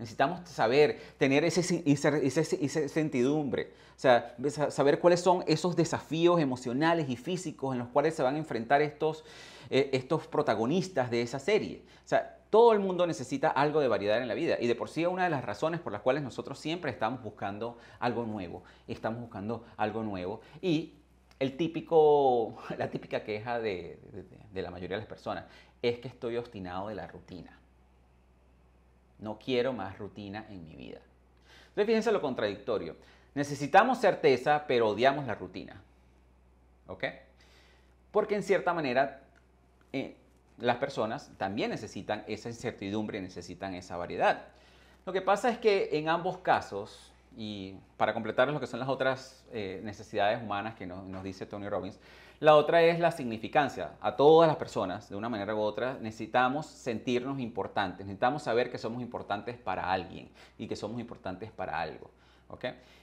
Speaker 1: Necesitamos saber, tener esa ese, certidumbre, o sea, saber cuáles son esos desafíos emocionales y físicos en los cuales se van a enfrentar estos, eh, estos protagonistas de esa serie. O sea, todo el mundo necesita algo de variedad en la vida y de por sí es una de las razones por las cuales nosotros siempre estamos buscando algo nuevo, estamos buscando algo nuevo y el típico, la típica queja de la mayoría de las personas es que estoy obstinado de la rutina. No quiero más rutina en mi vida. Entonces fíjense lo contradictorio. Necesitamos certeza, pero odiamos la rutina. ¿Ok? Porque en cierta manera eh, las personas también necesitan esa incertidumbre, necesitan esa variedad. Lo que pasa es que en ambos casos y para completar lo que son las otras eh, necesidades humanas que nos, nos, dice Tony Robbins, la otra es la significancia. A todas las personas, de una manera u otra, necesitamos sentirnos importantes, necesitamos saber que somos importantes para alguien y que somos importantes para algo.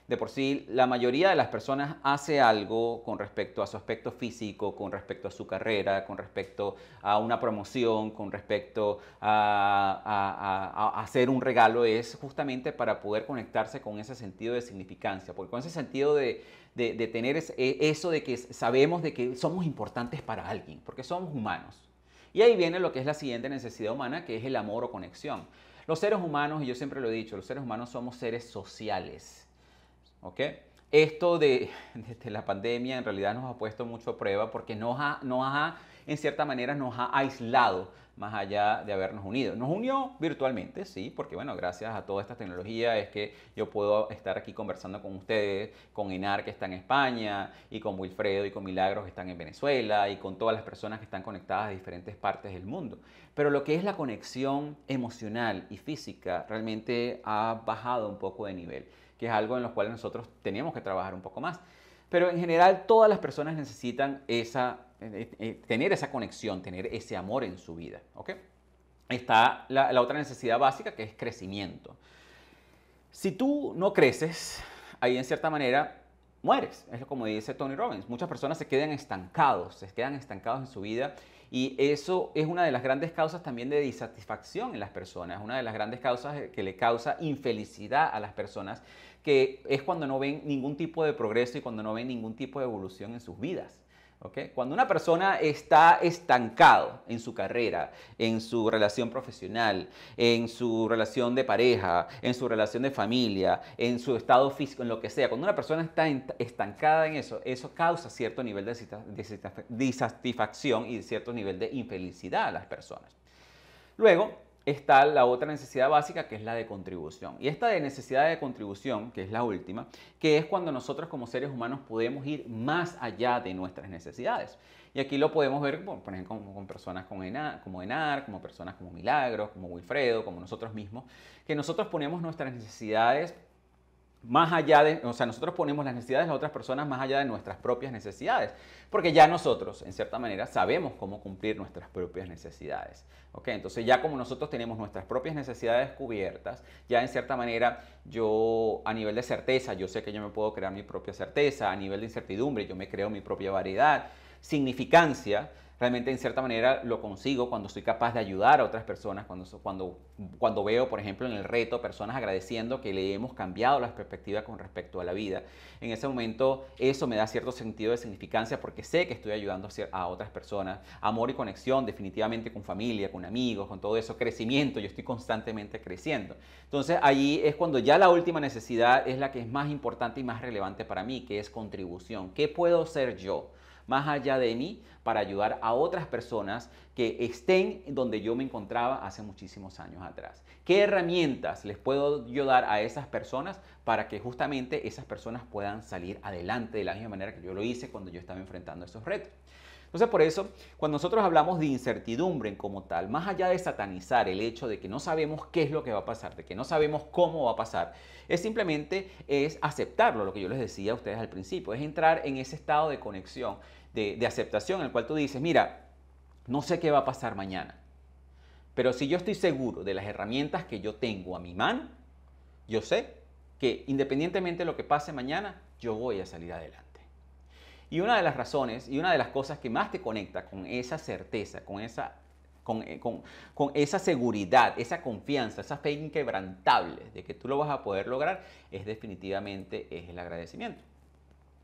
Speaker 1: De por sí, la mayoría de las personas hace algo con respecto a su aspecto físico, con respecto a su carrera, con respecto a una promoción, con respecto a, hacer un regalo, es justamente para poder conectarse con ese sentido de significancia, porque con ese sentido de, tener e, eso de que sabemos de que somos importantes para alguien, porque somos humanos. Y ahí viene lo que es la siguiente necesidad humana, que es el amor o conexión. Los seres humanos, y yo siempre lo he dicho, los seres humanos somos seres sociales. Esto de, la pandemia en realidad nos ha puesto mucho prueba porque ha, nos ha, en cierta manera, nos ha aislado más allá de habernos unido. Nos unió virtualmente, sí, porque bueno, gracias a toda esta tecnología es que yo puedo estar aquí conversando con ustedes, con Enar que está en España, y con Wilfredo y con Milagros que están en Venezuela, y con todas las personas que están conectadas a diferentes partes del mundo. Pero lo que es la conexión emocional y física realmente ha bajado un poco de nivel, que es algo en lo cual nosotros tenemos que trabajar un poco más. Pero en general todas las personas necesitan esa eh, eh, tener esa conexión, tener ese amor en su vida. Está la, otra necesidad básica que es crecimiento. Si tú no creces, ahí en cierta manera mueres. Es como dice Tony Robbins. Muchas personas se quedan estancados, se quedan estancados en su vida y eso es una de las grandes causas también de disatisfacción en las personas, una de las grandes causas que le causa infelicidad a las personas, que es cuando no ven ningún tipo de progreso y cuando no ven ningún tipo de evolución en sus vidas. Cuando una persona está estancado en su carrera, en su relación profesional, en su relación de pareja, en su relación de familia, en su estado físico, en lo que sea, cuando una persona está estancada en eso, eso causa cierto nivel de disatisfacción y cierto nivel de infelicidad a las personas. Luego, está la otra necesidad básica que es la de contribución. Y esta de necesidad de contribución, que es la última, que es cuando nosotros como seres humanos podemos ir más allá de nuestras necesidades. Y aquí lo podemos ver, por ejemplo, con personas como Enar, como Enar, como personas como Milagros, como Wilfredo, como nosotros mismos, que nosotros ponemos nuestras necesidades más allá de, o sea, nosotros ponemos las necesidades de otras personas más allá de nuestras propias necesidades, porque ya nosotros, en cierta manera, sabemos cómo cumplir nuestras propias necesidades. Entonces ya como nosotros tenemos nuestras propias necesidades cubiertas, ya en cierta manera yo a nivel de certeza, yo sé que yo me puedo crear mi propia certeza, a nivel de incertidumbre, yo me creo mi propia variedad, significancia, realmente en cierta manera lo consigo cuando estoy capaz de ayudar a otras personas, cuando, cuando, veo, por ejemplo, en el reto personas agradeciendo que le hemos cambiado las perspectivas con respecto a la vida. En ese momento eso me da cierto sentido de significancia porque sé que estoy ayudando a otras personas. Amor y conexión definitivamente con familia, con amigos, con todo eso. Crecimiento, yo estoy constantemente creciendo. Entonces ahí es cuando ya la última necesidad es la que es más importante y más relevante para mí, que es contribución. ¿Qué puedo ser yo? más allá de mí para ayudar a otras personas que estén donde yo me encontraba hace muchísimos años atrás. ¿Qué herramientas les puedo yo dar a esas personas para que justamente esas personas puedan salir adelante de la misma manera que yo lo hice cuando yo estaba enfrentando esos retos? Entonces, por eso, cuando nosotros hablamos de incertidumbre como tal, más allá de satanizar el hecho de que no sabemos qué es lo que va a pasar, de que no sabemos cómo va a pasar, es simplemente es aceptarlo, lo que yo les decía a ustedes al principio, es entrar en ese estado de conexión de, aceptación en el cual tú dices, mira, no sé qué va a pasar mañana, pero si yo estoy seguro de las herramientas que yo tengo a mi mano, yo sé que independientemente de lo que pase mañana, yo voy a salir adelante. Y una de las razones y una de las cosas que más te conecta con esa certeza, con esa, con, eh, esa seguridad, esa confianza, esa fe inquebrantable de que tú lo vas a poder lograr, es definitivamente es el agradecimiento.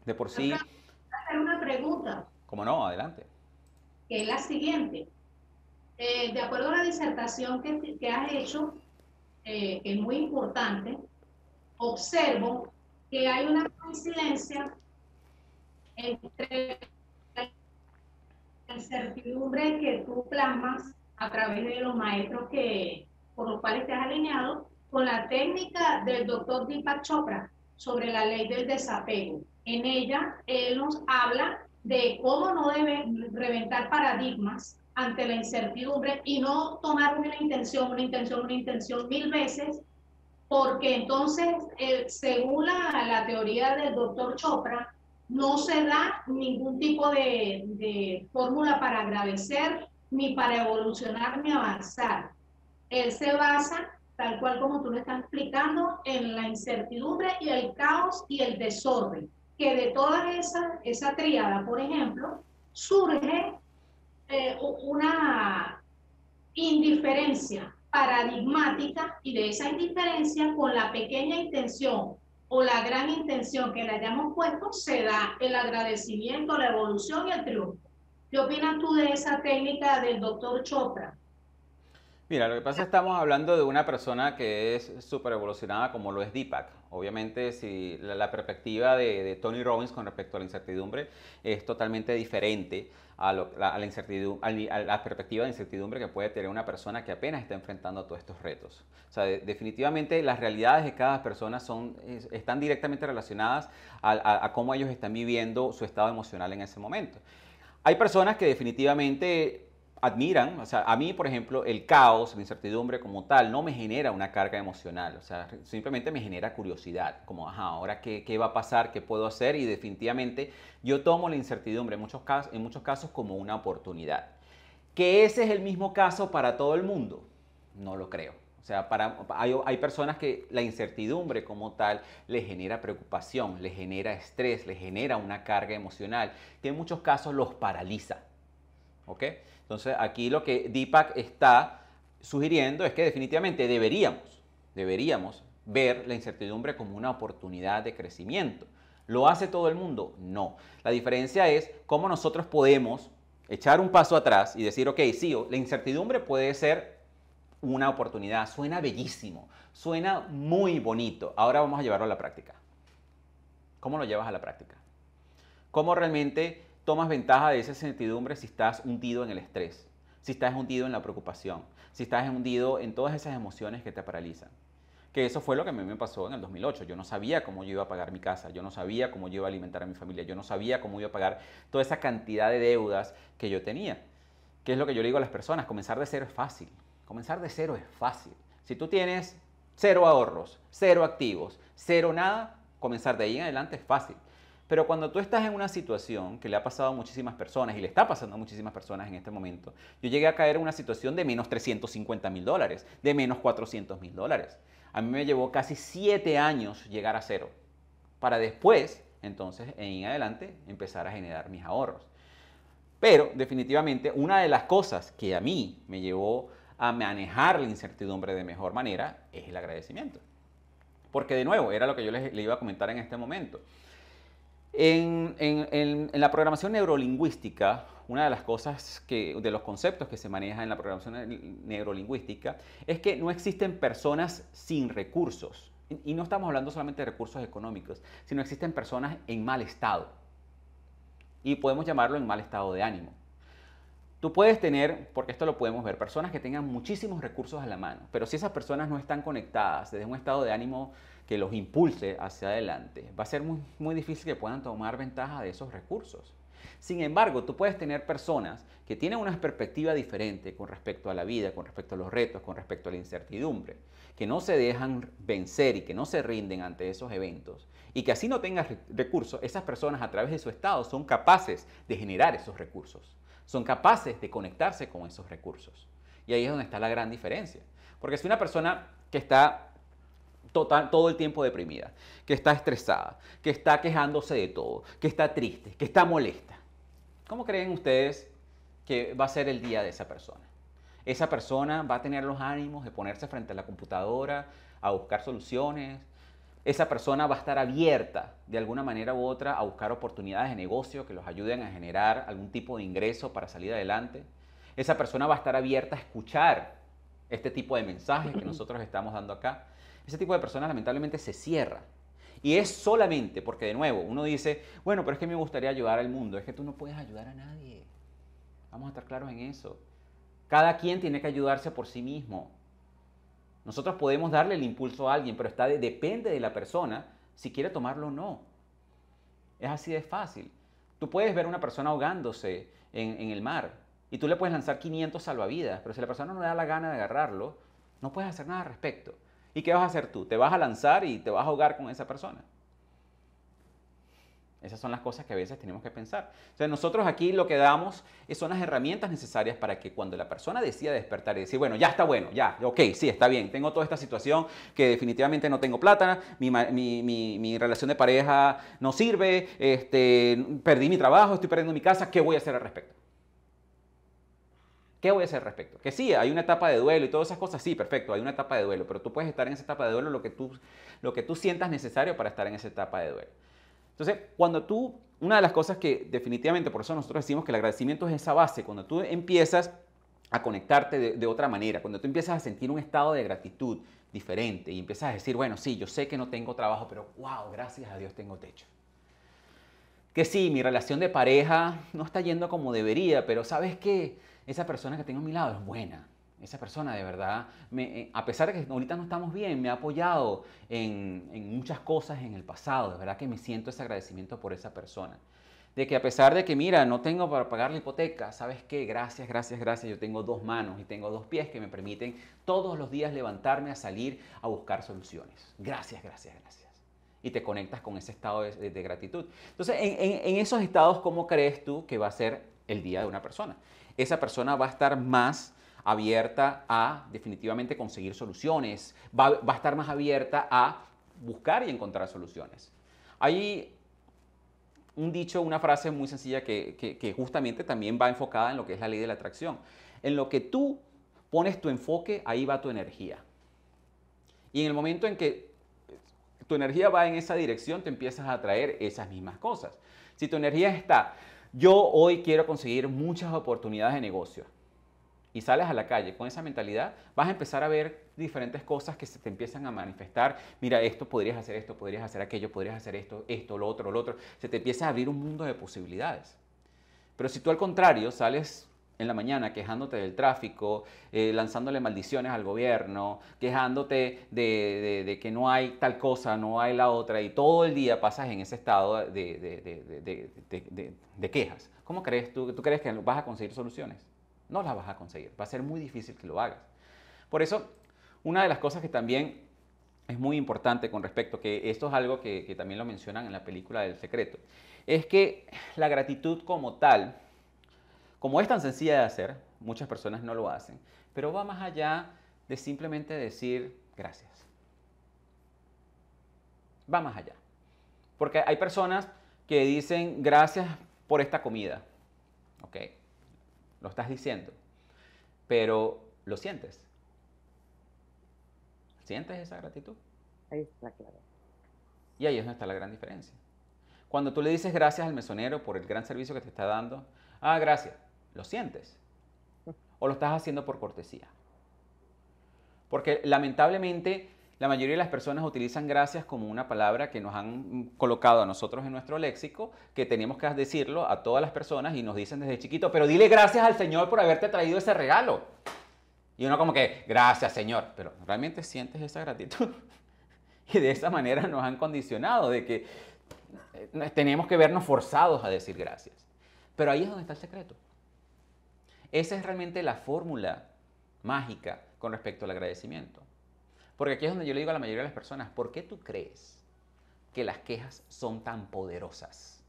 Speaker 1: De por sí...
Speaker 2: una pregunta.
Speaker 1: ¿Cómo no? Adelante.
Speaker 2: Que es la siguiente. Eh, de acuerdo a la disertación que, has hecho, eh, que es muy importante, observo que hay una coincidencia entre la incertidumbre que tú plasmas a través de los maestros que, por los cuales te has alineado con la técnica del doctor Deepak Chopra, sobre la ley del desapego. En ella, él nos habla de cómo no debe reventar paradigmas ante la incertidumbre y no tomar una intención, una intención, una intención mil veces, porque entonces, eh, según la, teoría del doctor Chopra, no se da ningún tipo de, de fórmula para agradecer, ni para evolucionar, ni avanzar. Él se basa tal cual como tú lo estás explicando, en la incertidumbre y el caos y el desorden, que de toda esa, esa triada, por ejemplo, surge eh, una indiferencia paradigmática y de esa indiferencia con la pequeña intención o la gran intención que le hayamos puesto, se da el agradecimiento, la evolución y el triunfo. ¿Qué opinas tú de esa técnica del doctor Chopra?
Speaker 1: Mira, lo que pasa es que estamos hablando de una persona que es súper evolucionada como lo es Deepak. Obviamente, si la, perspectiva de, Tony Robbins con respecto a la incertidumbre es totalmente diferente a, la, incertidumbre, a la, perspectiva de incertidumbre que puede tener una persona que apenas está enfrentando todos estos retos. O sea, definitivamente las realidades de cada persona son, están directamente relacionadas a cómo ellos están viviendo su estado emocional en ese momento. Hay personas que definitivamente admiran, o sea, a mí, por ejemplo, el caos, la incertidumbre como tal, no me genera una carga emocional, o sea, simplemente me genera curiosidad, como, ajá, ahora qué, qué va a pasar, qué puedo hacer, y definitivamente yo tomo la incertidumbre en muchos casos, en muchos casos como una oportunidad. Que ese es el mismo caso para todo el mundo, no lo creo. O sea, para, hay, hay, personas que la incertidumbre como tal les genera preocupación, les genera estrés, les genera una carga emocional que en muchos casos los paraliza. ¿Ok? Entonces, aquí lo que Deepak está sugiriendo es que definitivamente deberíamos, deberíamos ver la incertidumbre como una oportunidad de crecimiento. ¿Lo hace todo el mundo? No. La diferencia es cómo nosotros podemos echar un paso atrás y decir, ok, sí, la incertidumbre puede ser una oportunidad. Suena bellísimo, suena muy bonito. Ahora vamos a llevarlo a la práctica. ¿Cómo lo llevas a la práctica? ¿Cómo realmente tomas ventaja de esa incertidumbre si estás hundido en el estrés, si estás hundido en la preocupación, si estás hundido en todas esas emociones que te paralizan. Que eso fue lo que a mí me pasó en el 2008. Yo no sabía cómo yo iba a pagar mi casa, yo no sabía cómo yo iba a alimentar a mi familia, yo no sabía cómo iba a pagar toda esa cantidad de deudas que yo tenía. ¿Qué es lo que yo le digo a las personas? Comenzar de cero es fácil. Comenzar de cero es fácil. Si tú tienes cero ahorros, cero activos, cero nada, comenzar de ahí en adelante es fácil. Pero cuando tú estás en una situación que le ha pasado a muchísimas personas y le está pasando a muchísimas personas en este momento, yo llegué a caer en una situación de menos 350 mil dólares, de menos 400 mil dólares. A mí me llevó casi siete años llegar a cero, para después, entonces, en adelante, empezar a generar mis ahorros. Pero definitivamente una de las cosas que a mí me llevó a manejar la incertidumbre de mejor manera es el agradecimiento. Porque de nuevo, era lo que yo les, les iba a comentar en este momento. En, la programación neurolingüística, una de las cosas que, de los conceptos que se maneja en la programación neurolingüística es que no existen personas sin recursos. Y no estamos hablando solamente de recursos económicos, sino existen personas en mal estado. Y podemos llamarlo en mal estado de ánimo. Tú puedes tener, porque esto lo podemos ver, personas que tengan muchísimos recursos a la mano, pero si esas personas no están conectadas desde un estado de ánimo que los impulse hacia adelante, va a ser muy, muy difícil que puedan tomar ventaja de esos recursos. Sin embargo, tú puedes tener personas que tienen una perspectiva diferente con respecto a la vida, con respecto a los retos, con respecto a la incertidumbre, que no se dejan vencer y que no se rinden ante esos eventos y que así no tengas recursos, esas personas a través de su estado son capaces de generar esos recursos son capaces de conectarse con esos recursos. Y ahí es donde está la gran diferencia. Porque si una persona que está total, todo el tiempo deprimida, que está estresada, que está quejándose de todo, que está triste, que está molesta, ¿cómo creen ustedes que va a ser el día de esa persona? Esa persona va a tener los ánimos de ponerse frente a la computadora, a buscar soluciones, esa persona va a estar abierta de alguna manera u otra a buscar oportunidades de negocio que los ayuden a generar algún tipo de ingreso para salir adelante. Esa persona va a estar abierta a escuchar este tipo de mensajes que nosotros estamos dando acá. Ese tipo de personas lamentablemente se cierra. Y es solamente porque, de nuevo, uno dice, bueno, pero es que me gustaría ayudar al mundo. Es que tú no puedes ayudar a nadie. Vamos a estar claros en eso. Cada quien tiene que ayudarse por sí mismo. Nosotros podemos darle el impulso a alguien, pero está depende de la persona si quiere tomarlo o no. Es así de fácil. Tú puedes ver a una persona ahogándose en, en el mar y tú le puedes lanzar 500 salvavidas, pero si la persona no le da la gana de agarrarlo, no puedes hacer nada al respecto. ¿Y qué vas a hacer tú? Te vas a lanzar y te vas a ahogar con esa persona. Esas son las cosas que a veces tenemos que pensar. O sea, nosotros aquí lo que damos son las herramientas necesarias para que cuando la persona decida despertar y decir, bueno, ya está bueno, ya, ok, sí, está bien, tengo toda esta situación que definitivamente no tengo plata, mi, mi, relación de pareja no sirve, este, perdí mi trabajo, estoy perdiendo mi casa, ¿qué voy a hacer al respecto? ¿Qué voy a hacer al respecto? Que sí, hay una etapa de duelo y todas esas cosas, sí, perfecto, hay una etapa de duelo, pero tú puedes estar en esa etapa de duelo lo que tú, lo que tú sientas necesario para estar en esa etapa de duelo. Entonces, cuando tú, una de las cosas que definitivamente, por eso nosotros decimos que el agradecimiento es esa base, cuando tú empiezas a conectarte de, otra manera, cuando tú empiezas a sentir un estado de gratitud diferente y empiezas a decir, bueno, sí, yo sé que no tengo trabajo, pero wow, gracias a Dios tengo techo. Que sí, mi relación de pareja no está yendo como debería, pero sabes qué? esa persona que tengo a mi lado es buena. Esa persona de verdad, eh, a pesar de que ahorita no estamos bien, me ha apoyado en, muchas cosas en el pasado. De verdad que me siento ese agradecimiento por esa persona de que a pesar de que, mira, no tengo para pagar la hipoteca, ¿sabes qué? Gracias, gracias, gracias. Yo tengo dos manos y tengo dos pies que me permiten todos los días levantarme a salir a buscar soluciones. Gracias, gracias, gracias. Y te conectas con ese estado de, gratitud. Entonces, en esos estados, ¿cómo crees tú que va a ser el día de una persona? Esa persona va a estar más abierta a definitivamente conseguir soluciones, va, a estar más abierta a buscar y encontrar soluciones. Hay un dicho, una frase muy sencilla que, que, justamente también va enfocada en lo que es la ley de la atracción. En lo que tú pones tu enfoque, ahí va tu energía. Y en el momento en que tu energía va en esa dirección, te empiezas a atraer esas mismas cosas. Si tu energía está, yo hoy quiero conseguir muchas oportunidades de negocio y sales a la calle con esa mentalidad, vas a empezar a ver diferentes cosas que se te empiezan a manifestar. Mira, esto podrías hacer esto, podrías hacer aquello, podrías hacer esto, esto, lo otro, lo otro. Se te empieza a abrir un mundo de posibilidades. Pero si tú al contrario sales en la mañana quejándote del tráfico, eh, lanzándole maldiciones al gobierno, quejándote de, que no hay tal cosa, no hay la otra, y todo el día pasas en ese estado de, de quejas. ¿Cómo crees tú? ¿Tú crees que vas a conseguir soluciones? no las vas a conseguir. Va a ser muy difícil que lo hagas. Por eso, una de las cosas que también es muy importante con respecto, que esto es algo que, también lo mencionan en la película del secreto, es que la gratitud como tal, como es tan sencilla de hacer, muchas personas no lo hacen, pero va más allá de simplemente decir gracias. Va más allá. Porque hay personas que dicen gracias por esta comida. Okay lo estás diciendo, pero lo sientes. ¿Sientes esa gratitud? Ahí está claro. Y ahí es donde está la gran diferencia. Cuando tú le dices gracias al mesonero por el gran servicio que te está dando, ah, gracias, lo sientes. O lo estás haciendo por cortesía. Porque lamentablemente la mayoría de las personas utilizan gracias como una palabra que nos han colocado a nosotros en nuestro léxico, que tenemos que decirlo a todas las personas y nos dicen desde chiquito, pero dile gracias al Señor por haberte traído ese regalo. Y uno como que, gracias Señor, pero ¿realmente sientes esa gratitud? Y de esa manera nos han condicionado de que eh, tenemos que vernos forzados a decir gracias. Pero ahí es donde está el secreto. Esa es realmente la fórmula mágica con respecto al agradecimiento. Porque aquí es donde yo le digo a la mayoría de las personas, ¿por qué tú crees que las quejas son tan poderosas?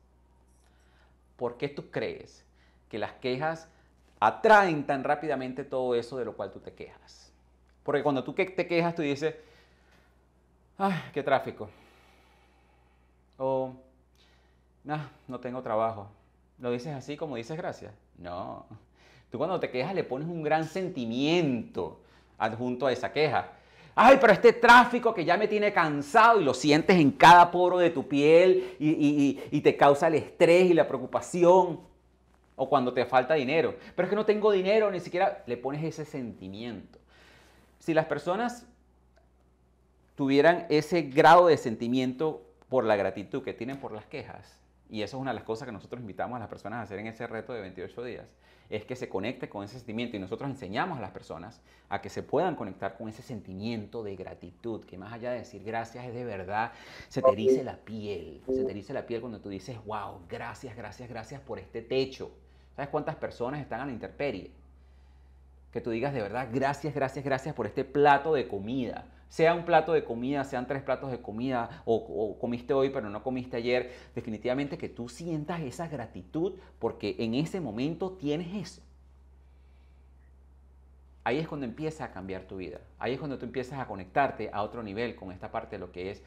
Speaker 1: ¿Por qué tú crees que las quejas atraen tan rápidamente todo eso de lo cual tú te quejas? Porque cuando tú te quejas, tú dices, ¡ay, qué tráfico! O, nah, no tengo trabajo. ¿Lo dices así como dices gracias? No. Tú cuando te quejas le pones un gran sentimiento adjunto a esa queja Ay, pero este tráfico que ya me tiene cansado y lo sientes en cada poro de tu piel y, y, te causa el estrés y la preocupación. O cuando te falta dinero. Pero es que no tengo dinero, ni siquiera le pones ese sentimiento. Si las personas tuvieran ese grado de sentimiento por la gratitud que tienen por las quejas, y eso es una de las cosas que nosotros invitamos a las personas a hacer en ese reto de 28 días, es que se conecte con ese sentimiento y nosotros enseñamos a las personas a que se puedan conectar con ese sentimiento de gratitud, que más allá de decir gracias es de verdad, se te dice la
Speaker 3: piel, se te
Speaker 1: dice la piel cuando tú dices, wow, gracias, gracias, gracias por este techo. ¿Sabes cuántas personas están a la intemperie? Que tú digas de verdad, gracias, gracias, gracias por este plato de comida, sea un plato de comida, sean tres platos de comida, o, comiste hoy pero no comiste ayer, definitivamente que tú sientas esa gratitud porque en ese momento tienes eso. Ahí es cuando empieza a cambiar tu vida, ahí es cuando tú empiezas a conectarte a otro nivel con esta parte de lo que es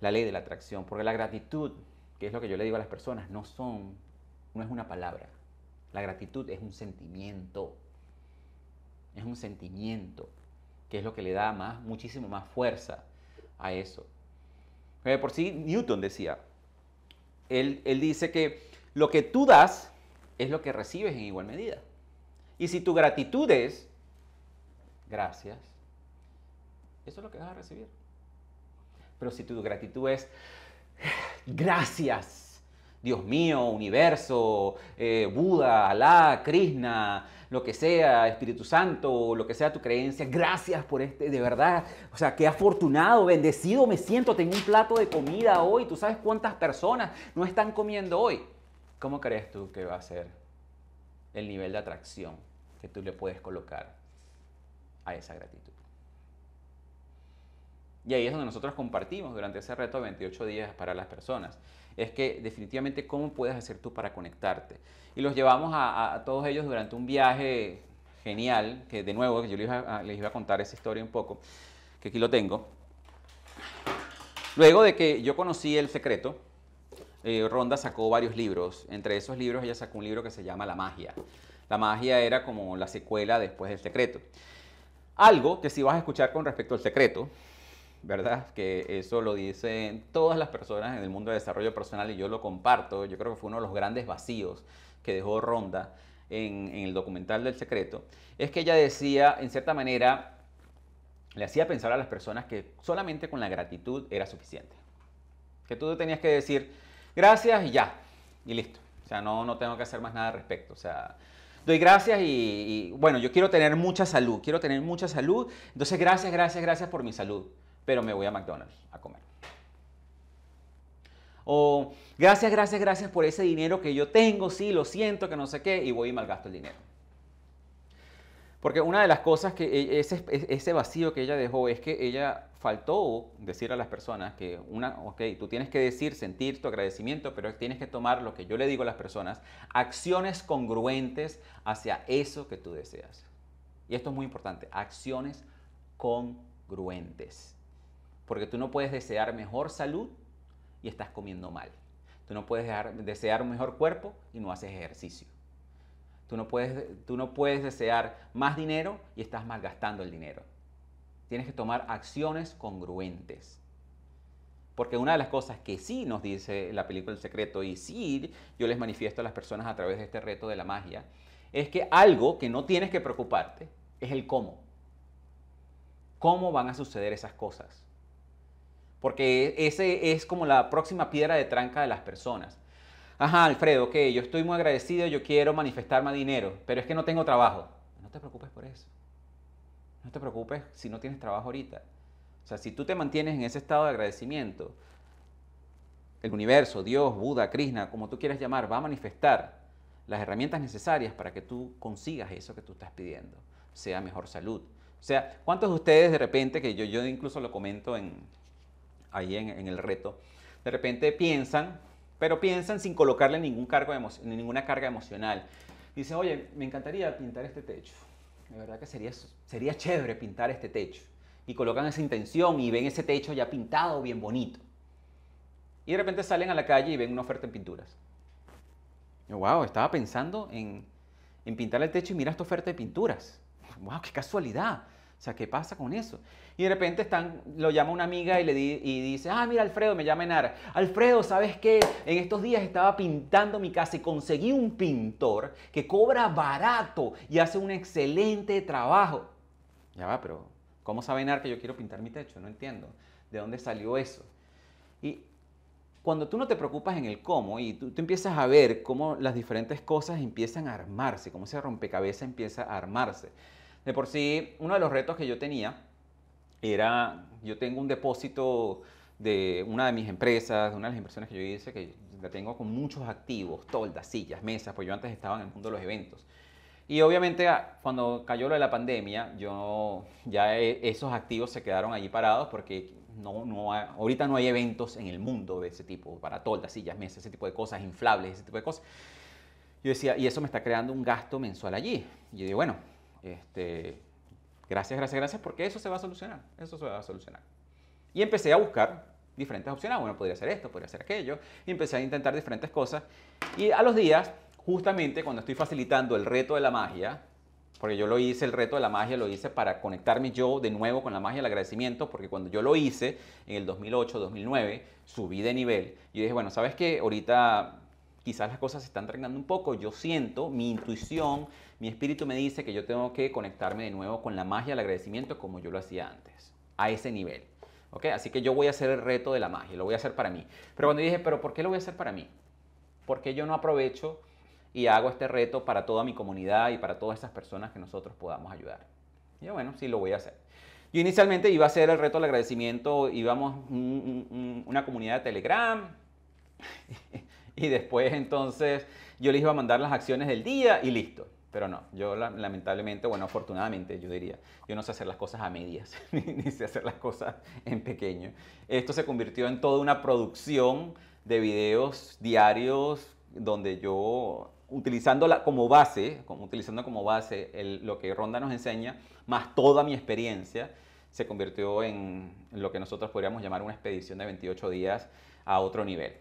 Speaker 1: la ley de la atracción, porque la gratitud, que es lo que yo le digo a las personas, no son, no es una palabra, la gratitud es un sentimiento, es un sentimiento que es lo que le da más, muchísimo más fuerza a eso. Eh, por sí, Newton decía, él, dice que lo que tú das es lo que recibes en igual medida. Y si tu gratitud es gracias, eso es lo que vas a recibir. Pero si tu gratitud es gracias, Dios mío, universo, eh, Buda, Alá, Krishna, lo que sea, Espíritu Santo, o lo que sea tu creencia, gracias por este, de verdad. O sea, qué afortunado, bendecido me siento, tengo un plato de comida hoy, tú sabes cuántas personas no están comiendo hoy. ¿Cómo crees tú que va a ser el nivel de atracción que tú le puedes colocar a esa gratitud? Y ahí es donde nosotros compartimos durante ese reto de 28 días para las personas es que definitivamente cómo puedes hacer tú para conectarte. Y los llevamos a, todos ellos durante un viaje genial, que de nuevo, yo les iba, a contar esa historia un poco, que aquí lo tengo. Luego de que yo conocí El Secreto, eh, Ronda sacó varios libros. Entre esos libros ella sacó un libro que se llama La Magia. La Magia era como la secuela después del Secreto. Algo que si vas a escuchar con respecto al Secreto ¿verdad? Que eso lo dicen todas las personas en el mundo de desarrollo personal y yo lo comparto. Yo creo que fue uno de los grandes vacíos que dejó Ronda en, el documental del secreto. Es que ella decía, en cierta manera, le hacía pensar a las personas que solamente con la gratitud era suficiente. Que tú tenías que decir gracias y ya, y listo. O sea, no, no tengo que hacer más nada al respecto. O sea, doy gracias y, y, bueno, yo quiero tener mucha salud, quiero tener mucha salud, entonces gracias, gracias, gracias por mi salud pero me voy a McDonald's a comer. O gracias, gracias, gracias por ese dinero que yo tengo, sí, lo siento, que no sé qué, y voy y malgasto el dinero. Porque una de las cosas que e, ese, ese vacío que ella dejó es que ella faltó decir a las personas que una, ok, tú tienes que decir, sentir tu agradecimiento, pero tienes que tomar lo que yo le digo a las personas, acciones congruentes hacia eso que tú deseas. Y esto es muy importante, acciones congruentes. Porque tú no puedes desear mejor salud y estás comiendo mal. Tú no puedes desear un mejor cuerpo y no haces ejercicio. Tú no, puedes, tú no puedes desear más dinero y estás malgastando el dinero. Tienes que tomar acciones congruentes. Porque una de las cosas que sí nos dice la película El Secreto y sí yo les manifiesto a las personas a través de este reto de la magia, es que algo que no tienes que preocuparte es el cómo. ¿Cómo van a suceder esas cosas? Porque ese es como la próxima piedra de tranca de las personas. Ajá, Alfredo, ok, yo estoy muy agradecido, yo quiero manifestar más dinero, pero es que no tengo trabajo. No te preocupes por eso. No te preocupes si no tienes trabajo ahorita. O sea, si tú te mantienes en ese estado de agradecimiento, el universo, Dios, Buda, Krishna, como tú quieras llamar, va a manifestar las herramientas necesarias para que tú consigas eso que tú estás pidiendo, sea mejor salud. O sea, ¿cuántos de ustedes de repente, que yo, yo incluso lo comento en, ahí en, el reto, de repente piensan, pero piensan sin colocarle ninguna carga emocional. Dicen, oye, me encantaría pintar este techo. De verdad que sería, sería chévere pintar este techo. Y colocan esa intención y ven ese techo ya pintado, bien bonito. Y de repente salen a la calle y ven una oferta en pinturas. Yo, wow, estaba pensando en, en pintar el techo y mira esta oferta de pinturas. Wow, qué casualidad. O sea, ¿qué pasa con eso? Y de repente están, lo llama una amiga y le y dice, ah, mira Alfredo, me llama Enar. Alfredo, ¿sabes qué? En estos días estaba pintando mi casa y conseguí un pintor que cobra barato y hace un excelente trabajo. Ya va, pero ¿cómo sabe Enar que yo quiero pintar mi techo? No entiendo. ¿De dónde salió eso? Y cuando tú no te preocupas en el cómo y tú, tú, empiezas a ver cómo las diferentes cosas empiezan a armarse, cómo ese rompecabezas empieza a armarse. De por sí, uno de los retos que yo tenía era, yo tengo un depósito de una de mis empresas, una de las inversiones que yo hice, que la tengo con muchos activos, toldas, sillas, mesas, pues yo antes estaba en el mundo de los eventos. Y obviamente ah, cuando cayó lo de la pandemia, yo ya e, esos activos se quedaron allí parados porque no, no ahorita no hay eventos en el mundo de ese tipo, para toldas, sillas, mesas, ese tipo de cosas, inflables, ese tipo de cosas. Yo decía, y eso me está creando un gasto mensual allí. Y yo digo, bueno, este, gracias, gracias, gracias, porque eso se va a solucionar, eso se va a solucionar. Y empecé a buscar diferentes opciones, ah, bueno, podría hacer esto, podría hacer aquello, y empecé a intentar diferentes cosas. Y a los días, justamente cuando estoy facilitando el reto de la magia, porque yo lo hice, el reto de la magia lo hice para conectarme yo de nuevo con la magia del agradecimiento, porque cuando yo lo hice en el 2008, 2009, subí de nivel y dije, bueno, ¿sabes qué? Ahorita quizás las cosas se están trenando un poco, yo siento, mi intuición, mi espíritu me dice que yo tengo que conectarme de nuevo con la magia, el agradecimiento, como yo lo hacía antes, a ese nivel. ¿Ok? Así que yo voy a hacer el reto de la magia, lo voy a hacer para mí. Pero cuando dije, ¿pero por qué lo voy a hacer para mí? Porque yo no aprovecho y hago este reto para toda mi comunidad y para todas esas personas que nosotros podamos ayudar. Y yo, bueno, sí lo voy a hacer. Yo inicialmente iba a hacer el reto del agradecimiento, íbamos un, una comunidad de Telegram, y después entonces yo les iba a mandar las acciones del día y listo. Pero no, yo lamentablemente, bueno, afortunadamente yo diría, yo no sé hacer las cosas a medias, ni sé hacer las cosas en pequeño. Esto se convirtió en toda una producción de videos diarios donde yo utilizando la, como base, como, utilizando como base lo que Ronda nos enseña, más toda mi experiencia, se convirtió en lo que nosotros podríamos llamar una expedición de 28 días a otro nivel.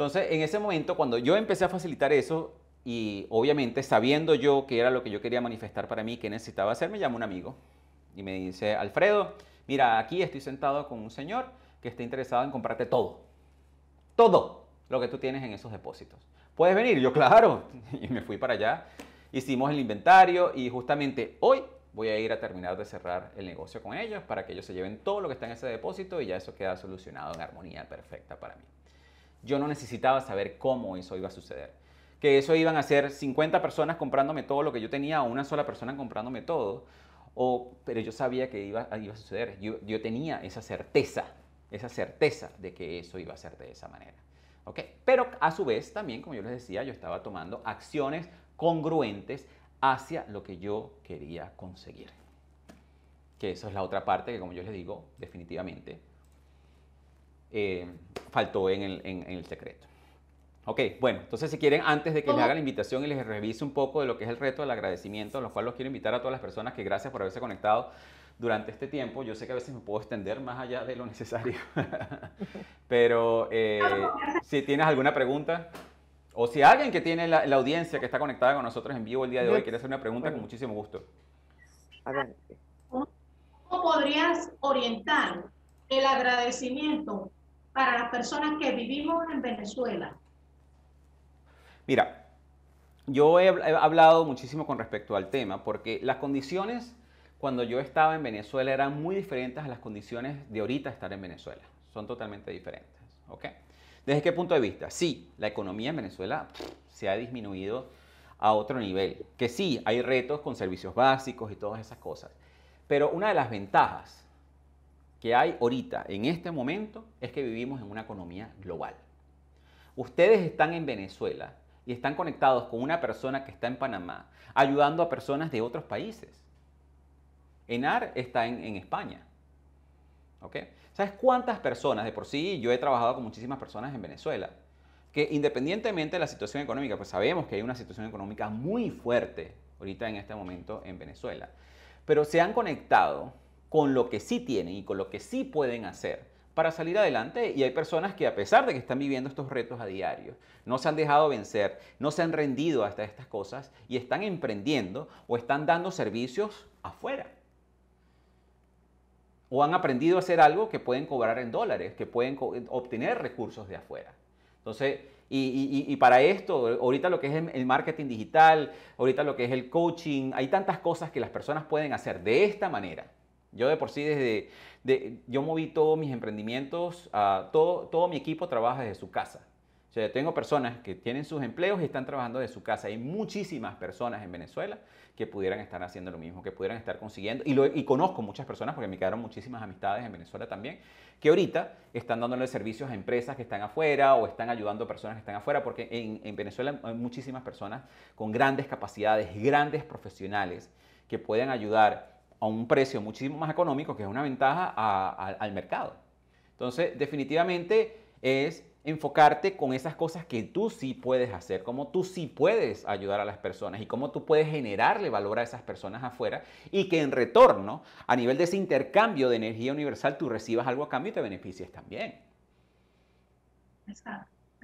Speaker 1: Entonces, en ese momento, cuando yo empecé a facilitar eso, y obviamente sabiendo yo que era lo que yo quería manifestar para mí, que necesitaba hacer, me llama un amigo y me dice, Alfredo, mira, aquí estoy sentado con un señor que está interesado en comprarte todo, todo lo que tú tienes en esos depósitos. ¿Puedes venir? Yo, claro. Y me fui para allá, hicimos el inventario y justamente hoy voy a ir a terminar de cerrar el negocio con ellos para que ellos se lleven todo lo que está en ese depósito y ya eso queda solucionado en armonía perfecta para mí. Yo no necesitaba saber cómo eso iba a suceder. Que eso iban a ser 50 personas comprándome todo lo que yo tenía o una sola persona comprándome todo. O, pero yo sabía que iba, iba a suceder. Yo, tenía esa certeza, esa certeza de que eso iba a ser de esa manera. Pero a su vez también, como yo les decía, yo estaba tomando acciones congruentes hacia lo que yo quería conseguir. Que eso es la otra parte que, como yo les digo, definitivamente eh, faltó en el, secreto. Ok, bueno, entonces si quieren, antes de que me les haga la invitación y les revise un poco de lo que es el reto del agradecimiento, a lo cual los quiero invitar a todas las personas que gracias por haberse conectado durante este tiempo. Yo sé que a veces me puedo extender más allá de lo necesario, pero eh, si tienes alguna pregunta o si alguien que tiene la, la, audiencia que está conectada con nosotros en vivo el día de hoy quiere hacer una pregunta, con muchísimo gusto.
Speaker 2: ¿Cómo podrías orientar el agradecimiento para las personas que vivimos en Venezuela?
Speaker 1: Mira, yo he hablado muchísimo con respecto al tema, porque las condiciones cuando yo estaba en Venezuela eran muy diferentes a las condiciones de ahorita estar en Venezuela. Son totalmente diferentes. ¿ok? ¿Desde qué punto de vista? Sí, la economía en Venezuela se ha disminuido a otro nivel. Que sí, hay retos con servicios básicos y todas esas cosas. Pero una de las ventajas que hay ahorita, en este momento, es que vivimos en una economía global. Ustedes están en Venezuela y están conectados con una persona que está en Panamá, ayudando a personas de otros países. Enar está en, España. ¿Ok? ¿Sabes cuántas personas? De por sí, yo he trabajado con muchísimas personas en Venezuela, que independientemente de la situación económica, pues sabemos que hay una situación económica muy fuerte ahorita en este momento en Venezuela, pero se han conectado con lo que sí tienen y con lo que sí pueden hacer para salir adelante y hay personas que a pesar de que están viviendo estos retos a diario, no se han dejado vencer, no se han rendido hasta estas cosas y están emprendiendo o están dando servicios afuera. O han aprendido a hacer algo que pueden cobrar en dólares, que pueden obtener recursos de afuera. Entonces, y, para esto, ahorita lo que es el marketing digital, ahorita lo que es el coaching, hay tantas cosas que las personas pueden hacer de esta manera yo de por sí desde, yo moví todos mis emprendimientos, todo, todo mi equipo trabaja desde su casa. O sea, tengo personas que tienen sus empleos y están trabajando desde su casa. Hay muchísimas personas en Venezuela que pudieran estar haciendo lo mismo, que pudieran estar consiguiendo. Y, conozco muchas personas, porque me quedaron muchísimas amistades en Venezuela también, que ahorita están dándole servicios a empresas que están afuera o están ayudando a personas que están afuera, porque en, en Venezuela hay muchísimas personas con grandes capacidades, grandes profesionales que pueden ayudar a un precio muchísimo más económico, que es una ventaja al mercado. Entonces, definitivamente es enfocarte con esas cosas que tú sí puedes hacer, como tú sí puedes ayudar a las personas y cómo tú puedes generarle valor a esas personas afuera y que en retorno, a nivel de ese intercambio de energía universal, tú recibas algo a cambio y te beneficies también.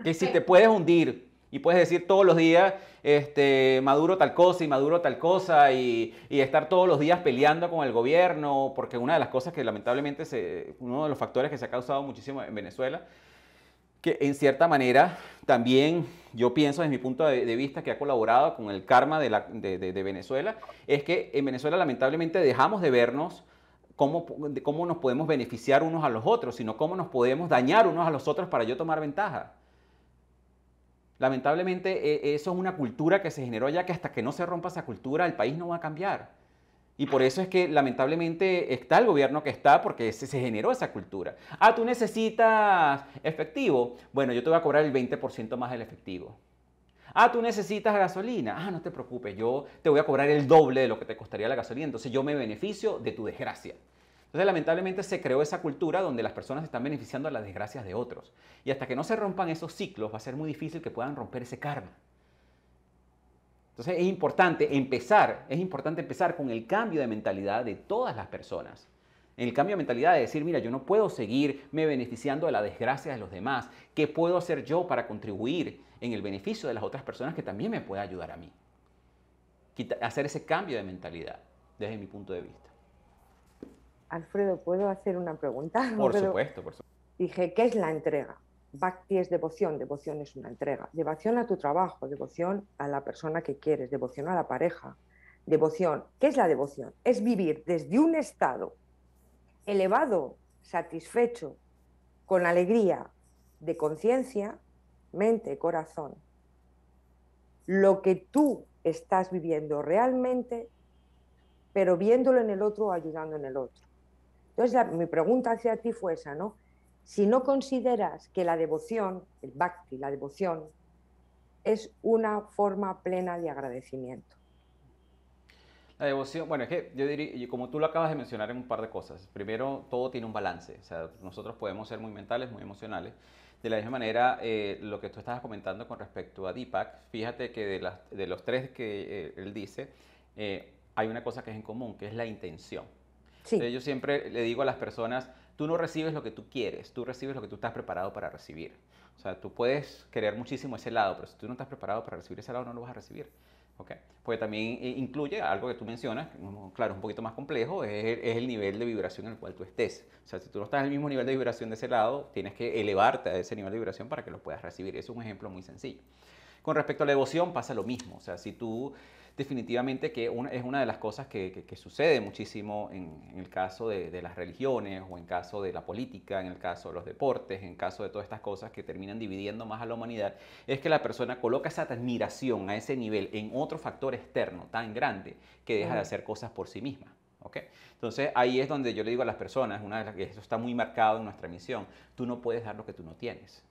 Speaker 3: Que si te puedes
Speaker 1: hundir y puedes decir todos los días, este, Maduro tal cosa y Maduro tal cosa, y, estar todos los días peleando con el gobierno, porque una de las cosas que lamentablemente, uno de los factores que se ha causado muchísimo en Venezuela, que en cierta manera también yo pienso desde mi punto de, vista que ha colaborado con el karma de, Venezuela, es que en Venezuela lamentablemente dejamos de vernos cómo, cómo nos podemos beneficiar unos a los otros, sino cómo nos podemos dañar unos a los otros para yo tomar ventaja. Lamentablemente e, eso es una cultura que se generó ya que hasta que no se rompa esa cultura el país no va a cambiar. Y por eso es que lamentablemente está el gobierno que está porque se, generó esa cultura. Ah, tú necesitas efectivo. Bueno, yo te voy a cobrar el 20% más del efectivo. Ah, tú necesitas gasolina. Ah, no te preocupes, yo te voy a cobrar el doble de lo que te costaría la gasolina. Entonces yo me beneficio de tu desgracia. Entonces, lamentablemente se creó esa cultura donde las personas están beneficiando a las desgracias de otros. Y hasta que no se rompan esos ciclos, va a ser muy difícil que puedan romper ese karma. Entonces es importante empezar, es importante empezar con el cambio de mentalidad de todas las personas. El cambio de mentalidad de decir, mira, yo no puedo seguirme beneficiando de la desgracia de los demás. ¿Qué puedo hacer yo para contribuir en el beneficio de las otras personas que también me pueda ayudar a mí? Hacer ese cambio de mentalidad desde mi punto de vista.
Speaker 4: Alfredo, ¿puedo hacer una pregunta? Por supuesto, por supuesto. Dije, ¿qué es la entrega? Bhakti es devoción, devoción es una entrega. Devoción a tu trabajo, devoción a la persona que quieres, devoción a la pareja. Devoción, ¿qué es la devoción? Es vivir desde un estado elevado, satisfecho, con alegría de conciencia, mente, corazón. Lo que tú estás viviendo realmente, pero viéndolo en el otro ayudando en el otro. Entonces, mi pregunta hacia ti fue esa, ¿no? Si no consideras que la devoción, el bhakti, la devoción, es una forma plena de agradecimiento.
Speaker 1: La devoción, bueno, es que yo diría, como tú lo acabas de mencionar en un par de cosas, primero todo tiene un balance, o sea, nosotros podemos ser muy mentales, muy emocionales. De la misma manera, eh, lo que tú estabas comentando con respecto a Deepak, fíjate que de, los tres que eh, él dice, eh, hay una cosa que es en común, que es la intención yo siempre le digo a las personas, tú no recibes lo que tú quieres, tú recibes lo que tú estás preparado para recibir. O sea, tú puedes querer muchísimo ese lado, pero si tú no estás preparado para recibir ese lado, no lo vas a recibir. Okay. Porque también eh, incluye algo que tú mencionas, mm, claro, un poquito más complejo, es el, es el, nivel de vibración en el cual tú estés. O sea, si tú no estás en el mismo nivel de vibración de ese lado, tienes que elevarte a ese nivel de vibración para que lo puedas recibir. Es un ejemplo muy sencillo. Con respecto a la devoción pasa lo mismo, o sea, si tú definitivamente que es una de las cosas que, sucede muchísimo en, el caso de, las religiones o en caso de la política, en el caso de los deportes, en caso de todas estas cosas que terminan dividiendo más a la humanidad, es que la persona coloca esa admiración a ese nivel en otro factor externo tan grande que deja de hacer cosas por sí misma. Entonces ahí es donde yo le digo a las personas, una de las que eso está muy marcado en nuestra misión, tú no puedes dar lo que tú no tienes.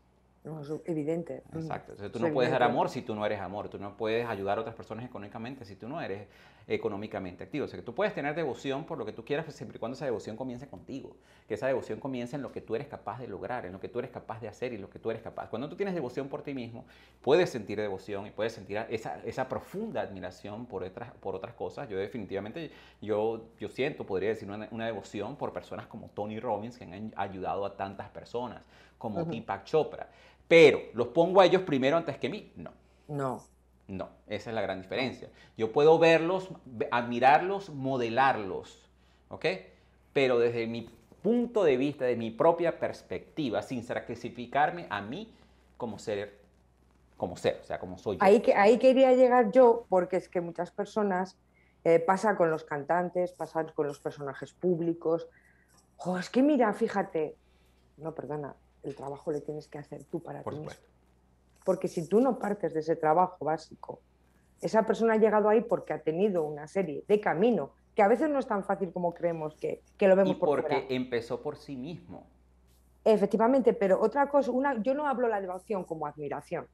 Speaker 4: No, es evidente. Exacto. tú no puedes dar amor
Speaker 1: si tú no eres amor. Tú no puedes ayudar a otras personas económicamente si tú no eres económicamente activo. O sea, que tú puedes tener devoción por lo que tú quieras pues, siempre y cuando esa devoción comience contigo. Que esa devoción comience en lo que tú eres capaz de lograr, en lo que tú eres capaz de hacer y lo que tú eres capaz. Cuando tú tienes devoción por ti mismo, puedes sentir devoción y puedes sentir esa, esa profunda admiración por otras, por otras cosas. Yo definitivamente, yo, yo siento, podría decir, una, devoción por personas como Tony Robbins, que han ayudado a tantas personas, como Deepak Chopra. Pero, ¿los pongo a ellos primero antes que mí? No. No. No, esa es la gran diferencia. Yo puedo verlos, admirarlos, modelarlos, ¿ok? Pero desde mi punto de vista, de mi propia perspectiva, sin sacrificarme a mí como ser, como ser, o sea, como soy yo. Ahí, que,
Speaker 4: ahí quería llegar yo, porque es que muchas personas eh, pasa con los cantantes, pasa con los personajes públicos. es que mira, fíjate, no, perdona, el trabajo le tienes que hacer tú para ti Porque si tú no partes de ese trabajo básico, esa persona ha llegado ahí porque ha tenido una serie de camino que a veces no es tan fácil como creemos que, lo vemos y porque
Speaker 1: empezó por sí mismo.
Speaker 4: Efectivamente, pero otra cosa, yo no hablo la devoción como admiración.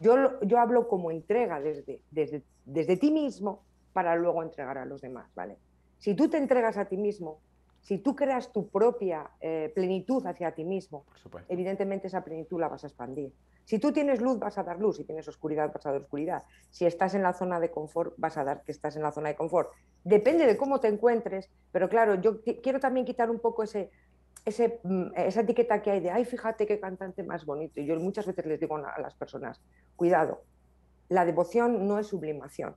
Speaker 4: Yo, yo hablo como entrega desde, desde, desde ti mismo para luego entregar a los demás, ¿vale? Si tú te entregas a ti mismo, si tú creas tu propia eh, plenitud hacia ti mismo, evidentemente esa plenitud la vas a expandir. Si tú tienes luz, vas a dar luz. Si tienes oscuridad, vas a dar oscuridad. Si estás en la zona de confort, vas a dar que estás en la zona de confort. Depende de cómo te encuentres, pero claro, yo quiero también quitar un poco ese, ese, mm, esa etiqueta que hay de, ay, fíjate qué cantante más bonito. Y yo muchas veces les digo a las personas, cuidado, la devoción no es sublimación.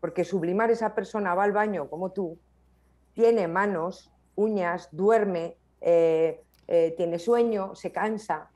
Speaker 4: Porque sublimar esa persona va al baño como tú, tiene manos, uñas, duerme, eh, eh, tiene sueño, se cansa.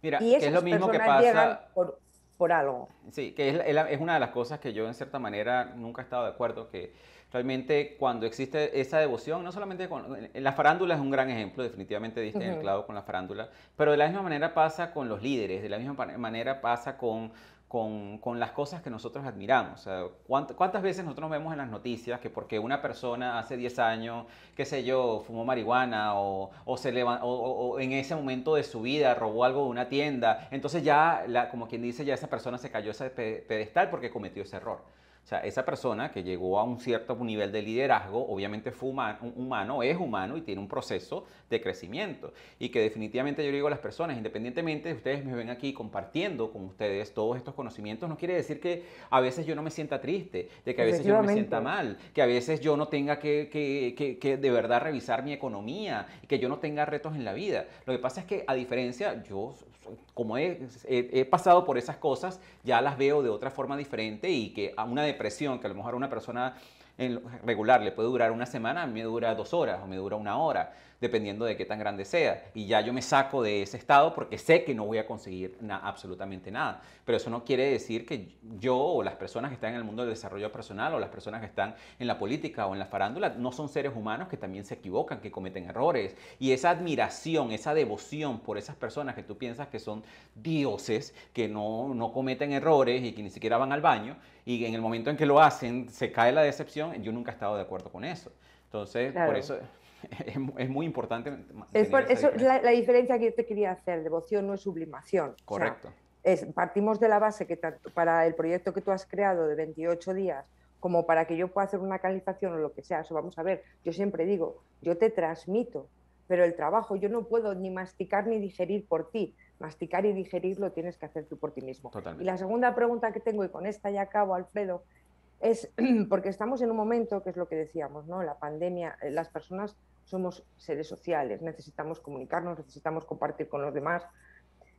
Speaker 1: Mira, y es lo mismo que pasa... llegan
Speaker 4: por, por, algo.
Speaker 1: Sí, que es, es, una de las cosas que yo en cierta manera nunca he estado de acuerdo, que realmente cuando existe esa devoción, no solamente con... La farándula es un gran ejemplo, definitivamente diste el clavo con la farándula, pero de la misma manera pasa con los líderes, de la misma manera pasa con con, con las cosas que nosotros admiramos. ¿Cuántas veces nosotros vemos en las noticias que porque una persona hace 10 años, qué sé yo, fumó marihuana o, o se o, en ese momento de su vida robó algo de una tienda, entonces ya, la, como quien dice, ya esa persona se cayó ese pedestal porque cometió ese error? O sea, esa persona que llegó a un cierto nivel de liderazgo, obviamente fue humano, humano, es humano y tiene un proceso de crecimiento. Y que definitivamente yo digo a las personas, independientemente de ustedes me ven aquí compartiendo con ustedes todos estos conocimientos, no quiere decir que a veces yo no me sienta triste, de que a veces yo no me sienta mal, que a veces yo no tenga que, que de verdad revisar mi economía, que yo no tenga retos en la vida. Lo que pasa es que a diferencia, yo como he, pasado por esas cosas, ya las veo de otra forma diferente y que a una depresión que a lo mejor a una persona regular le puede durar una semana, a mí me dura dos horas o me dura una hora dependiendo de qué tan grande sea. Y ya yo me saco de ese estado porque sé que no voy a conseguir absolutamente nada. Pero eso no quiere decir que yo o las personas que están en el mundo del desarrollo personal o las personas que están en la política o en la farándula no son seres humanos que también se equivocan, que cometen errores. Y esa admiración, esa devoción por esas personas que tú piensas que son dioses, que no, no cometen errores y que ni siquiera van al baño, y en el momento en que lo hacen se cae la decepción, yo nunca he estado de acuerdo con eso. Entonces, por eso es, muy importante. Es eso La,
Speaker 4: diferencia que yo te quería hacer, devoción no es sublimación. Correcto. es, partimos de la base que tanto para el proyecto que tú has creado de 28 días como para que yo pueda hacer una canalización o lo que sea, eso vamos a ver, yo siempre digo, yo te transmito, pero el trabajo yo no puedo ni masticar ni digerir por ti. Masticar y digerir lo tienes que hacer tú por ti mismo. Y la segunda pregunta que tengo, y con esta ya acabo, Alfredo, es porque estamos en un momento, que es lo que decíamos, ¿no? La pandemia, eh, las personas somos seres sociales, necesitamos comunicarnos, necesitamos compartir con los demás.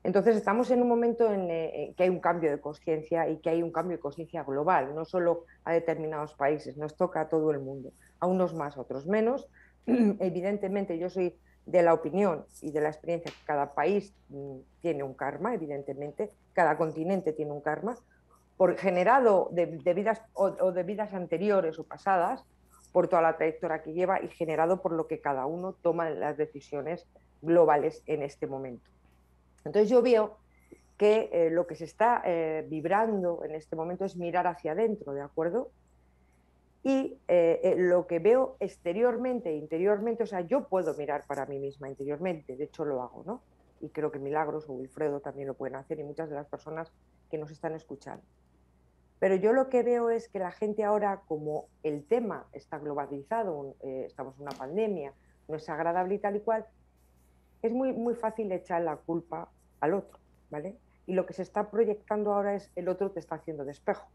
Speaker 4: Entonces estamos en un momento eh, en, que hay un cambio de conciencia y que hay un cambio de conciencia global, no solo a determinados países, nos toca a todo el mundo, a unos más, a otros menos. Evidentemente yo soy de la opinión y de la experiencia que cada país mm, tiene un karma, evidentemente, cada continente tiene un karma, por generado de, vidas o de vidas anteriores o pasadas, por toda la trayectoria que lleva y generado por lo que cada uno toma las decisiones globales en este momento. Entonces yo veo que eh, lo que se está eh, vibrando en este momento es mirar hacia adentro, ¿de acuerdo? Y eh, lo que veo exteriormente, interiormente, o sea, yo puedo mirar para mí misma interiormente, de hecho lo hago, ¿no? Y creo que Milagros o Wilfredo también lo pueden hacer y muchas de las personas que nos están escuchando. Pero yo lo que veo es que la gente ahora, como el tema está globalizado, eh, estamos en una pandemia, no es agradable y tal y cual, es muy, muy fácil echar la culpa al otro, ¿vale? Y lo que se está proyectando ahora es el otro te está haciendo despejo.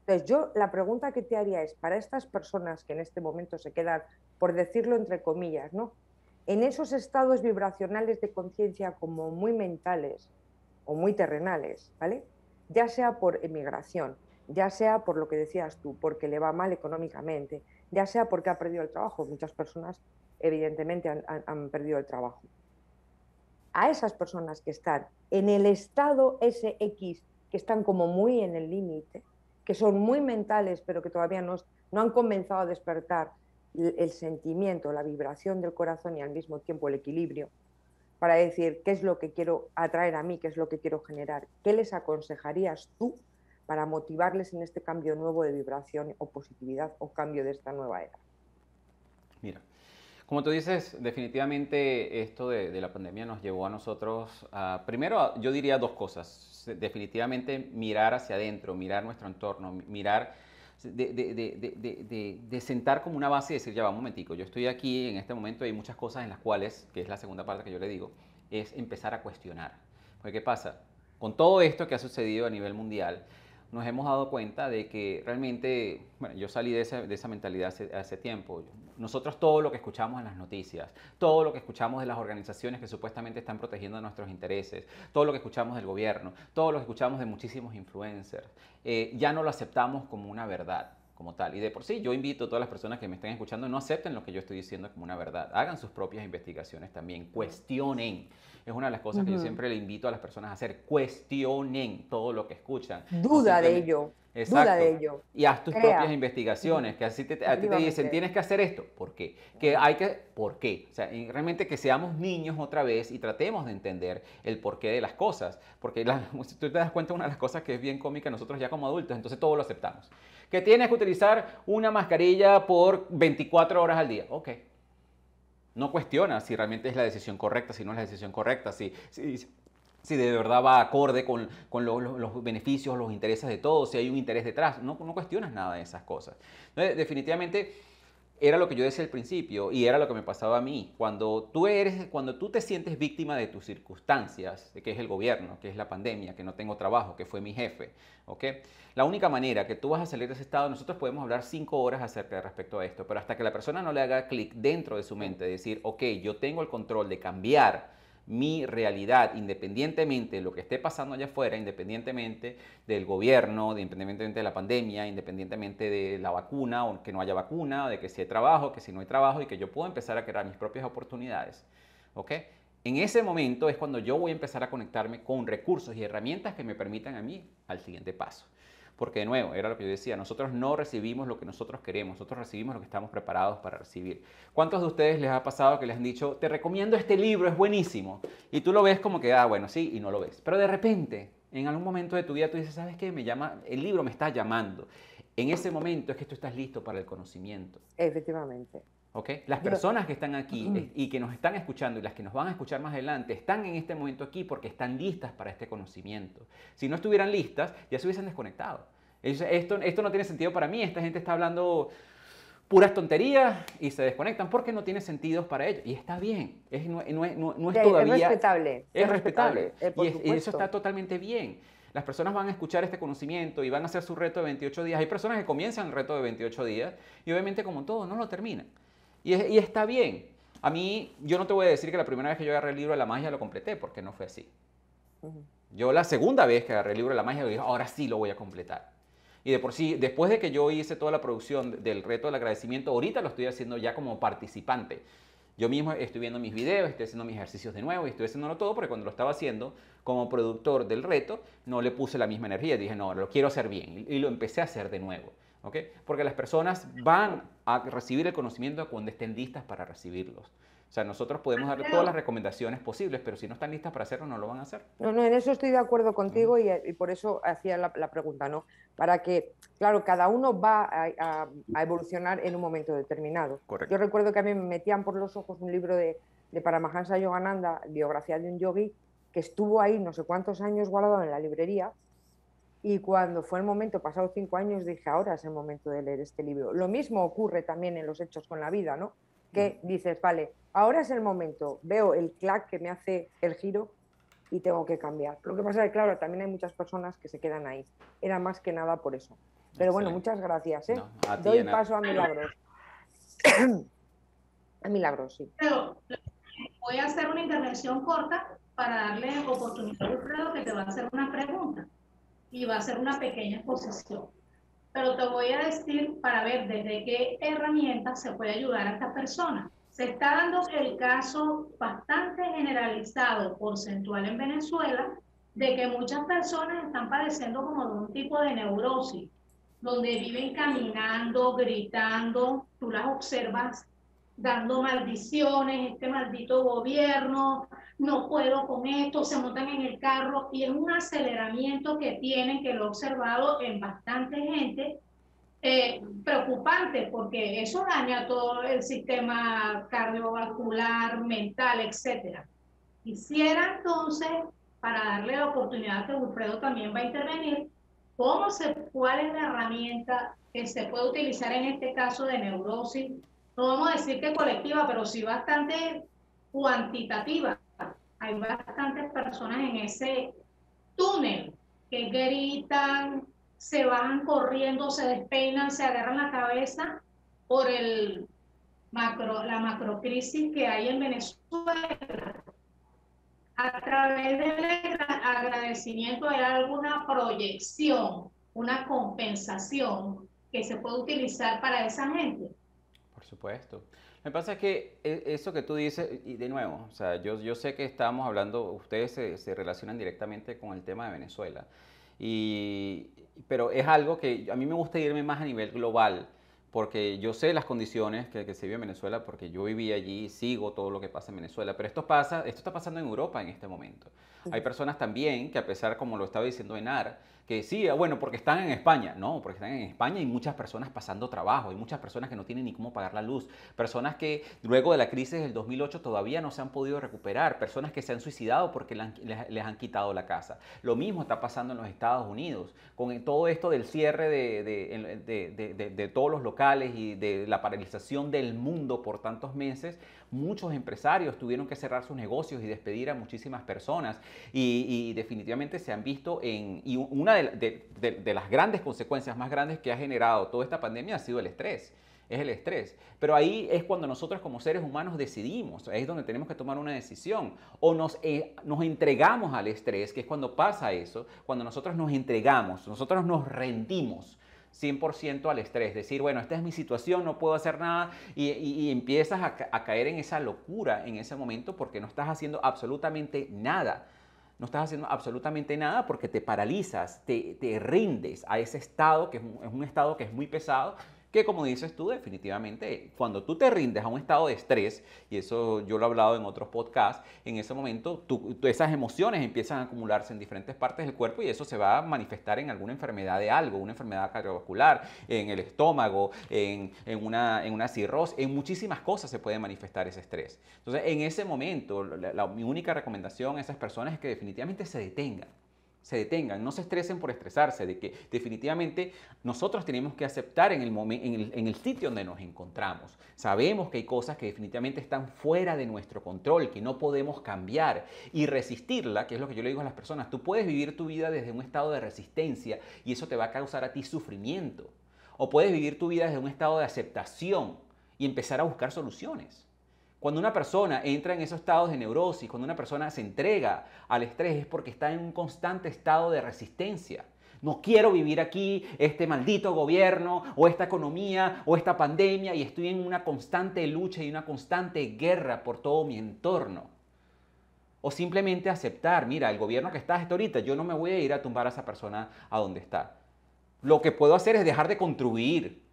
Speaker 4: Entonces, yo la pregunta que te haría es, para estas personas que en este momento se quedan, por decirlo entre comillas, ¿no? En esos estados vibracionales de conciencia como muy mentales o muy terrenales, ¿vale? ya sea por emigración, ya sea por lo que decías tú, porque le va mal económicamente, ya sea porque ha perdido el trabajo. Muchas personas evidentemente han, perdido el trabajo. A esas personas que están en el estado SX, que están como muy en el límite, que son muy mentales, pero que todavía no, han comenzado a despertar el, sentimiento, la vibración del corazón y al mismo tiempo el equilibrio, para decir qué es lo que quiero atraer a mí, qué es lo que quiero generar. ¿Qué les aconsejarías tú para motivarles en este cambio nuevo de vibración o positividad o cambio de esta nueva era?
Speaker 1: Mira, como tú dices, definitivamente esto de, la pandemia nos llevó a nosotros, a, primero yo diría dos cosas, definitivamente mirar hacia adentro, mirar nuestro entorno, mirar de, de, sentar como una base y decir, ya va un momentico, yo estoy aquí en este momento hay muchas cosas en las cuales, que es la segunda parte que yo le digo, es empezar a cuestionar. Porque ¿qué pasa? Con todo esto que ha sucedido a nivel mundial, nos hemos dado cuenta de que realmente, bueno, yo salí de esa, mentalidad hace, hace tiempo. Nosotros todo lo que escuchamos en las noticias, todo lo que escuchamos de las organizaciones que supuestamente están protegiendo nuestros intereses, todo lo que escuchamos del gobierno, todo lo que escuchamos de muchísimos influencers, eh, ya no lo aceptamos como una verdad como tal. Y de por sí, yo invito a todas las personas que me estén escuchando, no acepten lo que yo estoy diciendo como una verdad. Hagan sus propias investigaciones también, cuestionen. Es una de las cosas que yo siempre le invito a las personas a hacer, cuestionen todo lo que escuchan. Duda de
Speaker 4: ello. Exacto. Y
Speaker 1: haz tus propias investigaciones, que así te, a ti te dicen, tienes que hacer esto, ¿por qué? Que hay que, ¿por qué? O sea, realmente que seamos niños otra vez y tratemos de entender el porqué de las cosas, porque tú te das cuenta, una de las cosas que es bien cómica nosotros ya como adultos, entonces todo lo aceptamos. Que tienes que utilizar una mascarilla por 24 horas al día, ok. No cuestiona si realmente es la decisión correcta, si no es la decisión correcta, si, si si de verdad va acorde con, con los beneficios, los intereses de todos, si hay un interés detrás. No, no cuestionas nada de esas cosas. definitivamente era lo que yo decía al principio y era lo que me pasaba a mí. Cuando tú, eres, cuando tú te sientes víctima de tus circunstancias, de que es el gobierno, que es la pandemia, que no tengo trabajo, que fue mi jefe, ¿ok? La única manera que tú vas a salir de ese estado, nosotros podemos hablar cinco horas acerca de respecto a esto, pero hasta que la persona no le haga clic dentro de su mente, decir, ok, yo tengo el control de cambiar mi realidad, independientemente de lo que esté pasando allá afuera, independientemente del gobierno, independientemente de la pandemia, independientemente de la vacuna o que no haya vacuna, de que si hay trabajo, que si no hay trabajo y que yo puedo empezar a crear mis propias oportunidades. ¿Ok? En ese momento es cuando yo voy a empezar a conectarme con recursos y herramientas que me permitan a mí al siguiente paso. Porque de nuevo, era lo que yo decía, nosotros no recibimos lo que nosotros queremos, nosotros recibimos lo que estamos preparados para recibir. ¿Cuántos de ustedes les ha pasado que les han dicho, te recomiendo este libro, es buenísimo? Y tú lo ves como que, ah, bueno, sí, y no lo ves. Pero de repente, en algún momento de tu vida, tú dices, ¿sabes qué? Me llama, el libro me está llamando. En ese momento es que tú estás listo para el conocimiento.
Speaker 4: Efectivamente.
Speaker 1: Las personas que están aquí y que nos están escuchando y las que nos van a escuchar más adelante están en este momento aquí porque están listas para este conocimiento. Si no estuvieran listas, ya se hubiesen desconectado. Esto, esto no tiene sentido para mí, esta gente está hablando puras tonterías y se desconectan porque no tiene sentido para ellos. Y está bien, es, no, es no, es Es respetable.
Speaker 4: Eh, es respetable. y, y eso está
Speaker 1: totalmente bien las personas van a escuchar este conocimiento y van a hacer su reto de 28 días. Hay personas que comienzan el reto de 28 días y obviamente como todo no lo terminan. Y, está bien. A mí, yo no te voy a decir que la primera vez que yo agarré el libro de la magia lo completé, porque no fue así. Yo la segunda vez que agarré el libro de la magia dije, ahora sí lo voy a completar. Y de por sí, después de que yo hice toda la producción del reto del agradecimiento, ahorita lo estoy haciendo ya como participante. Yo mismo estoy viendo mis videos, estoy haciendo mis ejercicios de nuevo y estoy haciéndolo todo porque cuando lo estaba haciendo como productor del reto, no le puse la misma energía. Dije, no, lo quiero hacer bien. Y lo empecé a hacer de nuevo. ¿okay? Porque las personas van a recibir el conocimiento cuando estén listas para recibirlos. O sea, nosotros podemos dar todas las recomendaciones posibles, pero si no están listas para hacerlo, no lo van a hacer.
Speaker 4: No, no, en eso estoy de acuerdo contigo eh, y, por eso hacía la, pregunta, ¿no? Para que, claro, cada uno va a, evolucionar en un momento determinado. Yo recuerdo que a mí me metían por los ojos un libro de, de Paramahansa Yogananda, biografía de un yogi, que estuvo ahí no sé cuántos años guardado en la librería y cuando fue el momento, pasados cinco años, dije, ahora es el momento de leer este libro. Lo mismo ocurre también en los hechos con la vida, ¿no? Que mm. dices, vale, ahora es el momento, veo el clac que me hace el giro y tengo que cambiar. Lo que pasa es que, claro, también hay muchas personas que se quedan ahí. Era más que nada por eso. Pero bueno, muchas gracias. ¿eh? Doy paso a Milagros. a Milagros, sí.
Speaker 2: voy a hacer una intervención corta para darle oportunidad a Alfredo que te va a hacer una pregunta y va a ser una pequeña exposición. Pero te voy a decir para ver desde qué herramientas se puede ayudar a esta persona. Se está dando el caso bastante generalizado, porcentual en Venezuela, de que muchas personas están padeciendo como de un tipo de neurosis, donde viven caminando, gritando, tú las observas dando maldiciones, este maldito gobierno, no puedo con esto, se montan en el carro y es un aceleramiento que tienen, que lo he observado en bastante gente, eh, preocupante porque eso daña todo el sistema cardiovascular, mental, etcétera. Quisiera entonces, para darle la oportunidad que Wilfredo también va a intervenir, ¿cómo se, ¿cuál es la herramienta que se puede utilizar en este caso de neurosis? No vamos a decir que colectiva, pero sí bastante cuantitativa, hay bastantes personas en ese túnel que gritan, se bajan corriendo, se despeinan, se agarran la cabeza por el macro, la macrocrisis que hay en Venezuela. A través del agradecimiento hay alguna proyección, una compensación que se puede utilizar para esa gente.
Speaker 1: Por supuesto. Me pasa que eh, eso que tú dices, y de nuevo, o sea, yo, sé que estamos hablando, ustedes se, relacionan directamente con el tema de Venezuela, y, pero es algo que a mí me gusta irme más a nivel global, porque yo sé las condiciones que, se vive en Venezuela, porque yo viví allí, sigo todo lo que pasa en Venezuela, pero esto, pasa, esto está pasando en Europa en este momento. Hay personas también que a pesar, como lo estaba diciendo Enar, que sí, ah, bueno, porque están en España. No, porque están en España y muchas personas pasando trabajo, hay muchas personas que no tienen ni cómo pagar la luz, personas que luego de la crisis del 2008 todavía no se han podido recuperar, personas que se han suicidado porque les han quitado la casa. Lo mismo está pasando en los Estados Unidos, con todo esto del cierre de, de todos los locales y de la paralización del mundo por tantos meses, Muchos empresarios tuvieron que cerrar sus negocios y despedir a muchísimas personas y, definitivamente se han visto en... Y una de, las grandes consecuencias más grandes que ha generado toda esta pandemia ha sido el estrés es el estrés. Pero ahí es cuando nosotros como seres humanos decidimos, es donde tenemos que tomar una decisión. O nos, eh, nos entregamos al estrés, que es cuando pasa eso, cuando nosotros nos entregamos, nosotros nos rendimos 100% al estrés, decir, bueno, esta es mi situación, no puedo hacer nada y, empiezas a, caer en esa locura en ese momento porque no estás haciendo absolutamente nada no estás haciendo absolutamente nada porque te paralizas, te, te, rindes a ese estado, que es un, estado que es muy pesado, que como dices tú, definitivamente, cuando tú te rindes a un estado de estrés, y eso yo lo he hablado en otros podcasts, en ese momento esas emociones empiezan a acumularse en diferentes partes del cuerpo y eso se va a manifestar en alguna enfermedad de algo, una enfermedad cardiovascular, en el estómago, en, en una, cirrosis, en muchísimas cosas se puede manifestar ese estrés. Entonces, en ese momento, mi única recomendación a esas personas es que definitivamente se detengan se detengan, no se estresen por estresarse, de que definitivamente nosotros tenemos que aceptar en el, en en el sitio donde nos encontramos. Sabemos que hay cosas que definitivamente están fuera de nuestro control, que no podemos cambiar y resistirla, que es lo que yo le digo a las personas, tú puedes vivir tu vida desde un estado de resistencia y eso te va a causar a ti sufrimiento. O puedes vivir tu vida desde un estado de aceptación y empezar a buscar soluciones. Cuando una persona entra en esos estados de neurosis, cuando una persona se entrega al estrés, es porque está en un constante estado de resistencia. No quiero vivir aquí, este maldito gobierno, o esta economía, o esta pandemia, y estoy en una constante lucha y una constante guerra por todo mi entorno. O simplemente aceptar, mira, el gobierno que está hasta ahorita, yo no me voy a ir a tumbar a esa persona a donde está. Lo que puedo hacer es dejar de contribuir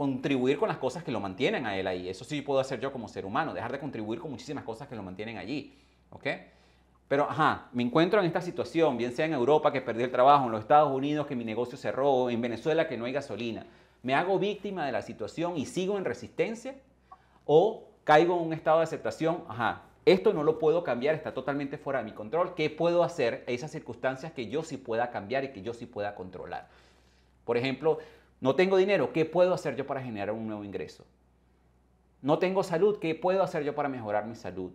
Speaker 1: contribuir con las cosas que lo mantienen a él ahí. Eso sí puedo hacer yo como ser humano, dejar de contribuir con muchísimas cosas que lo mantienen allí. ¿Ok? Pero, ajá, me encuentro en esta situación, bien sea en Europa que perdí el trabajo, en los Estados Unidos que mi negocio cerró, en Venezuela que no hay gasolina. ¿Me hago víctima de la situación y sigo en resistencia? ¿O caigo en un estado de aceptación? Ajá, esto no lo puedo cambiar, está totalmente fuera de mi control. ¿Qué puedo hacer? Esas circunstancias que yo sí pueda cambiar y que yo sí pueda controlar. Por ejemplo, no tengo dinero, ¿qué puedo hacer yo para generar un nuevo ingreso? No tengo salud, ¿qué puedo hacer yo para mejorar mi salud?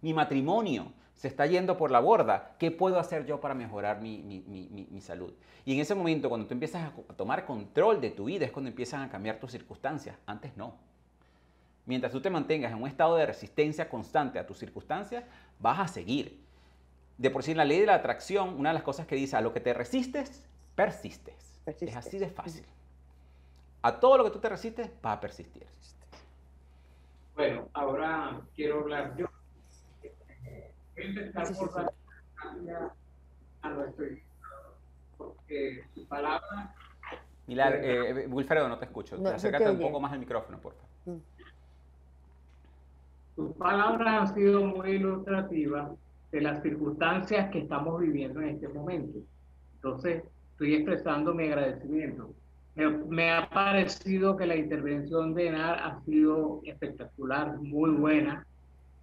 Speaker 1: Mi matrimonio se está yendo por la borda, ¿qué puedo hacer yo para mejorar mi, salud? Y en ese momento, cuando tú empiezas a tomar control de tu vida, es cuando empiezan a cambiar tus circunstancias. Antes no. Mientras tú te mantengas en un estado de resistencia constante a tus circunstancias, vas a seguir. De por sí, en la ley de la atracción, una de las cosas que dice, a lo que te resistes, persistes. Es así de fácil. A todo lo que tú te resistes, va a persistir.
Speaker 3: Bueno, ahora quiero hablar yo. Voy a intentar sí, sí, sí. a porque su palabra...
Speaker 1: Milar, eh, Wilfredo, no te escucho. Acércate un poco más al micrófono, por
Speaker 3: favor. Tus mm. palabras han sido muy ilustrativas de las circunstancias que estamos viviendo en este momento. Entonces, estoy expresando mi agradecimiento. Me, ha parecido que la intervención de Enar ha sido espectacular, muy buena,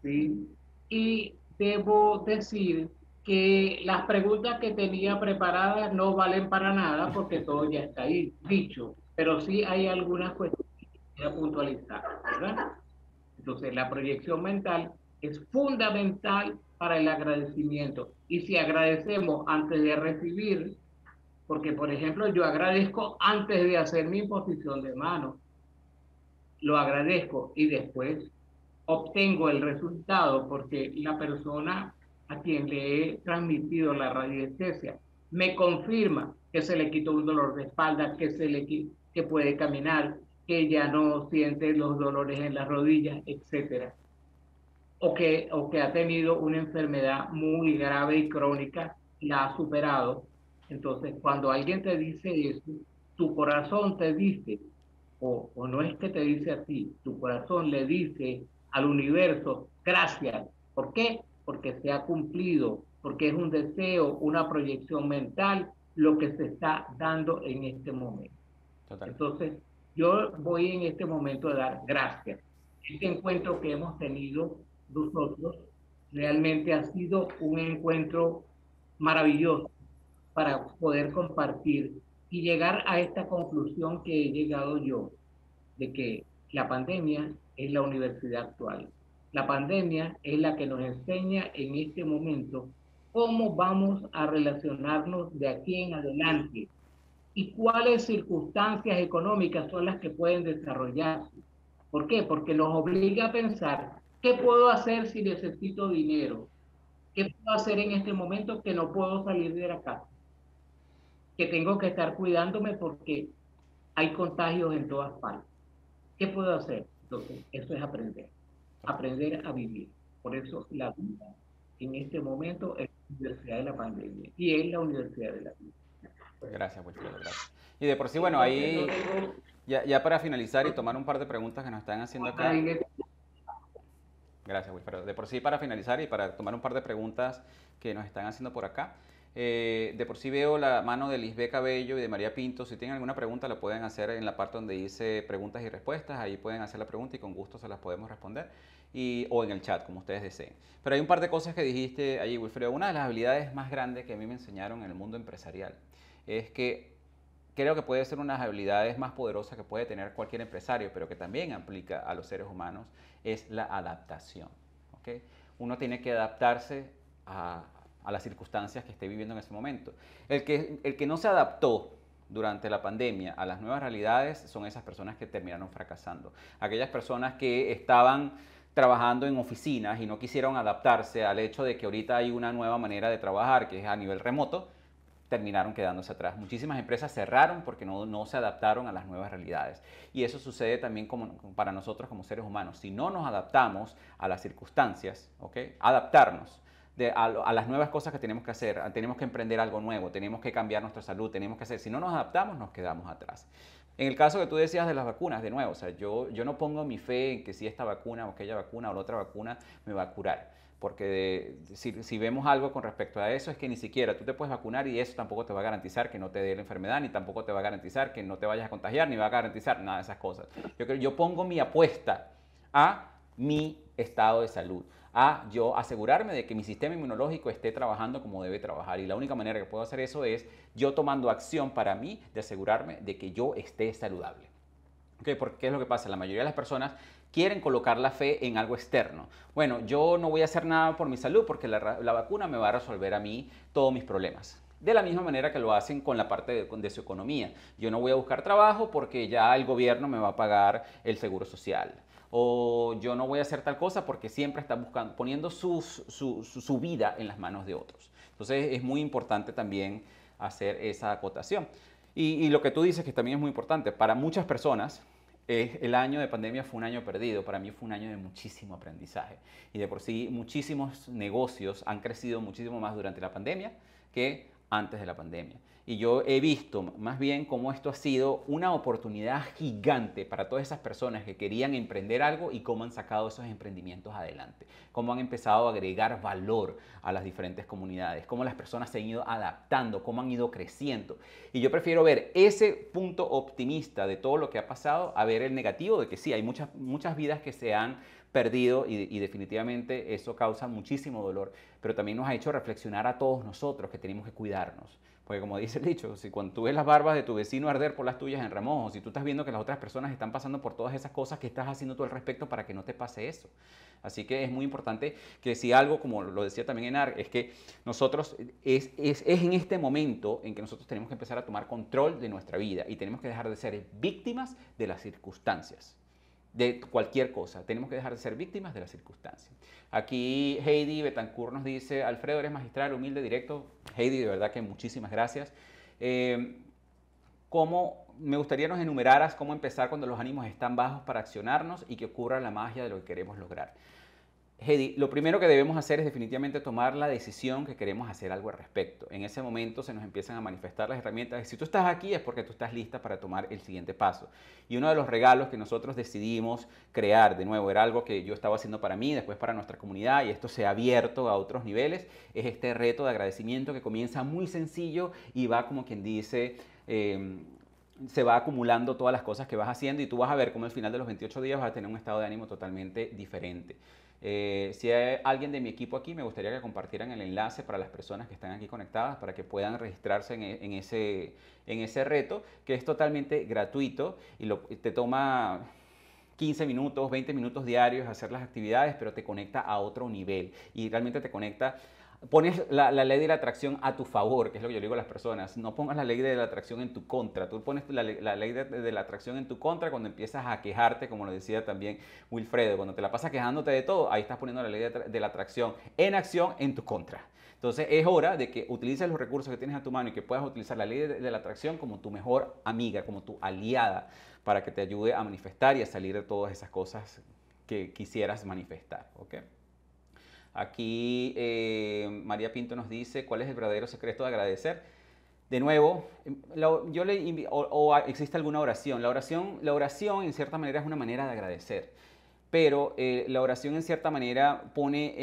Speaker 3: ¿sí? Y debo decir que las preguntas que tenía preparadas no valen para nada porque todo ya está ahí, dicho, pero sí hay algunas cuestiones que quiero puntualizar, Entonces, la proyección mental es fundamental para el agradecimiento. Y si agradecemos antes de recibir, porque, por ejemplo, yo agradezco antes de hacer mi imposición de mano. Lo agradezco y después obtengo el resultado porque la persona a quien le he transmitido la radiestesia me confirma que se le quitó un dolor de espalda, que, se le, que puede caminar, que ya no siente los dolores en las rodillas, etc. O que, o que ha tenido una enfermedad muy grave y crónica, la ha superado entonces, cuando alguien te dice eso, tu corazón te dice, o, no es que te dice a ti, tu corazón le dice al universo, gracias. ¿Por qué? Porque se ha cumplido, porque es un deseo, una proyección mental, lo que se está dando en este momento. Entonces, yo voy en este momento a dar gracias. Este encuentro que hemos tenido nosotros realmente ha sido un encuentro maravilloso para poder compartir y llegar a esta conclusión que he llegado yo, de que la pandemia es la universidad actual. La pandemia es la que nos enseña en este momento cómo vamos a relacionarnos de aquí en adelante y cuáles circunstancias económicas son las que pueden desarrollarse. ¿Por qué? Porque nos obliga a pensar qué puedo hacer si necesito dinero, qué puedo hacer en este momento que no puedo salir de la casa que tengo que estar cuidándome porque hay contagios en todas partes. ¿Qué puedo hacer? Entonces, eso es aprender, aprender a vivir. Por eso la vida en este momento es la universidad de la pandemia y es la universidad de la vida. Gracias, Wilfredo.
Speaker 1: Y de por sí, bueno, ahí ya, para finalizar y tomar un par de preguntas que nos están haciendo acá. Gracias, Wilfredo. De por sí, para finalizar y para tomar un par de preguntas que nos están haciendo por acá. Eh, de por sí veo la mano de Lisbeth Cabello y de María Pinto. Si tienen alguna pregunta, la pueden hacer en la parte donde dice preguntas y respuestas. Ahí pueden hacer la pregunta y con gusto se las podemos responder. Y, o en el chat, como ustedes deseen. Pero hay un par de cosas que dijiste allí, Wilfredo. Una de las habilidades más grandes que a mí me enseñaron en el mundo empresarial es que creo que puede ser una de las habilidades más poderosas que puede tener cualquier empresario, pero que también aplica a los seres humanos, es la adaptación. Uno tiene que adaptarse a, a las circunstancias que esté viviendo en ese momento. El que, el que no se adaptó durante la pandemia a las nuevas realidades son esas personas que terminaron fracasando. Aquellas personas que estaban trabajando en oficinas y no quisieron adaptarse al hecho de que ahorita hay una nueva manera de trabajar, que es a nivel remoto, terminaron quedándose atrás. Muchísimas empresas cerraron porque no, no, se adaptaron a las nuevas realidades. Y eso sucede también como, para nosotros como seres humanos. Si no nos adaptamos a las circunstancias, ¿okay? adaptarnos a, las nuevas cosas que tenemos que hacer, ah, tenemos que emprender algo nuevo, tenemos que cambiar nuestra salud, tenemos que hacer, si no nos adaptamos nos quedamos atrás. En el caso que tú decías de las vacunas, de nuevo, o sea, yo, yo no pongo mi fe en que si esta vacuna o aquella vacuna o la otra vacuna me va a curar porque si, si, vemos algo con respecto a eso es que ni siquiera tú te puedes vacunar y eso tampoco te va a garantizar que no te dé la enfermedad, ni tampoco te va a garantizar que no te vayas a contagiar, ni va a garantizar nada de esas cosas. Yo, creo, yo pongo mi apuesta a mi estado de salud a yo asegurarme de que mi sistema inmunológico esté trabajando como debe trabajar. Y la única manera que puedo hacer eso es yo tomando acción para mí de asegurarme de que yo esté saludable. ¿Okay? Porque es lo que pasa? La mayoría de las personas quieren colocar la fe en algo externo. Bueno, yo no voy a hacer nada por mi salud porque la, vacuna me va a resolver a mí todos mis problemas. De la misma manera que lo hacen con la parte de, de, su economía. Yo no voy a buscar trabajo porque ya el gobierno me va a pagar el seguro social o yo no voy a hacer tal cosa porque siempre está buscando, poniendo su, vida en las manos de otros. Entonces es muy importante también hacer esa acotación. Y, lo que tú dices, que también es muy importante, para muchas personas, el año de pandemia fue un año perdido, para mí fue un año de muchísimo aprendizaje. Y de por sí, muchísimos negocios han crecido muchísimo más durante la pandemia que antes de la pandemia. Y yo he visto más bien cómo esto ha sido una oportunidad gigante para todas esas personas que querían emprender algo y cómo han sacado esos emprendimientos adelante, cómo han empezado a agregar valor a las diferentes comunidades, cómo las personas se han ido adaptando, cómo han ido creciendo. Y yo prefiero ver ese punto optimista de todo lo que ha pasado a ver el negativo de que sí, hay muchas, vidas que se han perdido y, definitivamente eso causa muchísimo dolor, pero también nos ha hecho reflexionar a todos nosotros que tenemos que cuidarnos, porque como dice el dicho, si cuando tú ves las barbas de tu vecino arder por las tuyas en remojo, si tú estás viendo que las otras personas están pasando por todas esas cosas, que estás haciendo tú al respecto para que no te pase eso? Así que es muy importante que si algo, como lo decía también Enar, es que nosotros, es, es en este momento en que nosotros tenemos que empezar a tomar control de nuestra vida y tenemos que dejar de ser víctimas de las circunstancias de cualquier cosa. Tenemos que dejar de ser víctimas de las circunstancias. Aquí Heidi Betancourt nos dice, Alfredo, eres magistral, humilde, directo. Heidi, de verdad que muchísimas gracias. Em, ¿Cómo me gustaría nos enumeraras cómo empezar cuando los ánimos están bajos para accionarnos y que ocurra la magia de lo que queremos lograr? Hedy, lo primero que debemos hacer es definitivamente tomar la decisión que queremos hacer algo al respecto. En ese momento se nos empiezan a manifestar las herramientas. Si tú estás aquí es porque tú estás lista para tomar el siguiente paso. Y uno de los regalos que nosotros decidimos crear, de nuevo, era algo que yo estaba haciendo para mí, después para nuestra comunidad, y esto se ha abierto a otros niveles, es este reto de agradecimiento que comienza muy sencillo y va como quien dice... Em, se va acumulando todas las cosas que vas haciendo y tú vas a ver cómo al final de los 28 días vas a tener un estado de ánimo totalmente diferente. Eh, si hay alguien de mi equipo aquí, me gustaría que compartieran el enlace para las personas que están aquí conectadas, para que puedan registrarse en, e, ese, en ese reto, que es totalmente gratuito y lo, te toma 15 minutos, 20 minutos diarios hacer las actividades, pero te conecta a otro nivel y realmente te conecta pones la, ley de la atracción a tu favor, que es lo que yo digo a las personas. No pongas la ley de la atracción en tu contra. Tú pones la, ley de, la atracción en tu contra cuando empiezas a quejarte, como lo decía también Wilfredo. Cuando te la pasas quejándote de todo, ahí estás poniendo la ley de, la atracción en acción en tu contra. Entonces es hora de que utilices los recursos que tienes a tu mano y que puedas utilizar la ley de, de la atracción como tu mejor amiga, como tu aliada, para que te ayude a manifestar y a salir de todas esas cosas que quisieras manifestar. ¿ok? Aquí eh, María Pinto nos dice cuál es el verdadero secreto de agradecer. De nuevo, em, yo le o, existe alguna oración. La oración, la oración en cierta manera es una manera de agradecer, pero eh, la oración en cierta manera pone,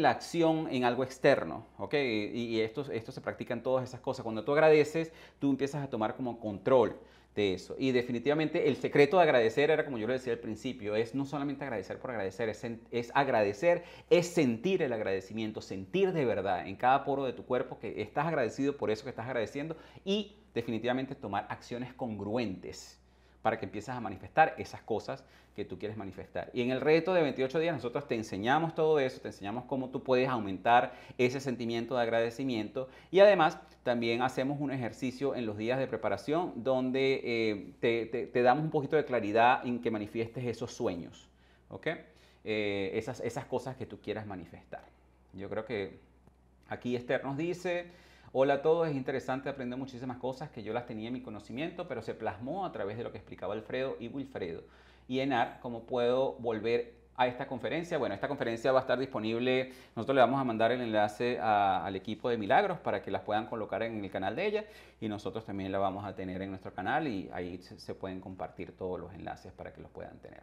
Speaker 1: la acción en algo externo, ¿ok? Y, esto se practica en todas esas cosas. Cuando tú agradeces, tú empiezas a tomar como control de eso. Y definitivamente el secreto de agradecer era, como yo lo decía al principio, es no solamente agradecer por agradecer, es, es, agradecer, es sentir el agradecimiento, sentir de verdad en cada poro de tu cuerpo que estás agradecido por eso que estás agradeciendo y definitivamente tomar acciones congruentes para que empieces a manifestar esas cosas que tú quieres manifestar. Y en el reto de 28 días nosotros te enseñamos todo eso, te enseñamos cómo tú puedes aumentar ese sentimiento de agradecimiento y además también hacemos un ejercicio en los días de preparación donde eh, te, damos un poquito de claridad en que manifiestes esos sueños, ¿ok? Eh, esas, esas cosas que tú quieras manifestar. Yo creo que aquí Esther nos dice... Hola a todos, es interesante aprender muchísimas cosas que yo las tenía en mi conocimiento, pero se plasmó a través de lo que explicaba Alfredo y Wilfredo y ENAR, cómo puedo volver a esta conferencia. Bueno, esta conferencia va a estar disponible, nosotros le vamos a mandar el enlace al equipo de Milagros para que las puedan colocar en el canal de ella y nosotros también la vamos a tener en nuestro canal y ahí se pueden compartir todos los enlaces para que los puedan tener.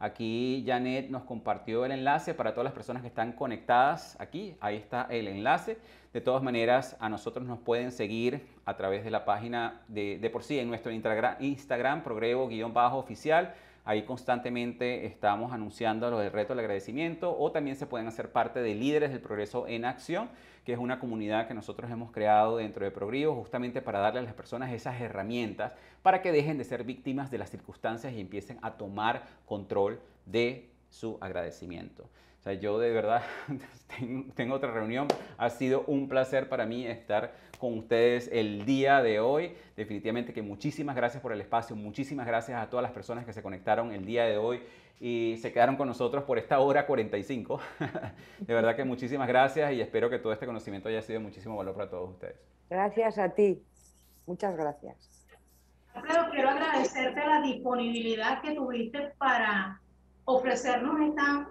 Speaker 1: Aquí Janet nos compartió el enlace para todas las personas que están conectadas aquí. Ahí está el enlace. De todas maneras, a nosotros nos pueden seguir a través de la página de, por sí en nuestro Instagram, Instagram progrevo-oficial. Ahí constantemente estamos anunciando los del reto del agradecimiento o también se pueden hacer parte de Líderes del Progreso en Acción, que es una comunidad que nosotros hemos creado dentro de Progrío justamente para darle a las personas esas herramientas para que dejen de ser víctimas de las circunstancias y empiecen a tomar control de su agradecimiento. O sea, yo de verdad tengo otra reunión. Ha sido un placer para mí estar con ustedes el día de hoy. Definitivamente que muchísimas gracias por el espacio, muchísimas gracias a todas las personas que se conectaron el día de hoy y se quedaron con nosotros por esta hora 45. De verdad que muchísimas gracias y espero que todo este conocimiento haya sido de muchísimo valor para todos ustedes.
Speaker 4: Gracias a ti. Muchas gracias.
Speaker 2: Pero quiero agradecerte la disponibilidad que tuviste para ofrecernos esta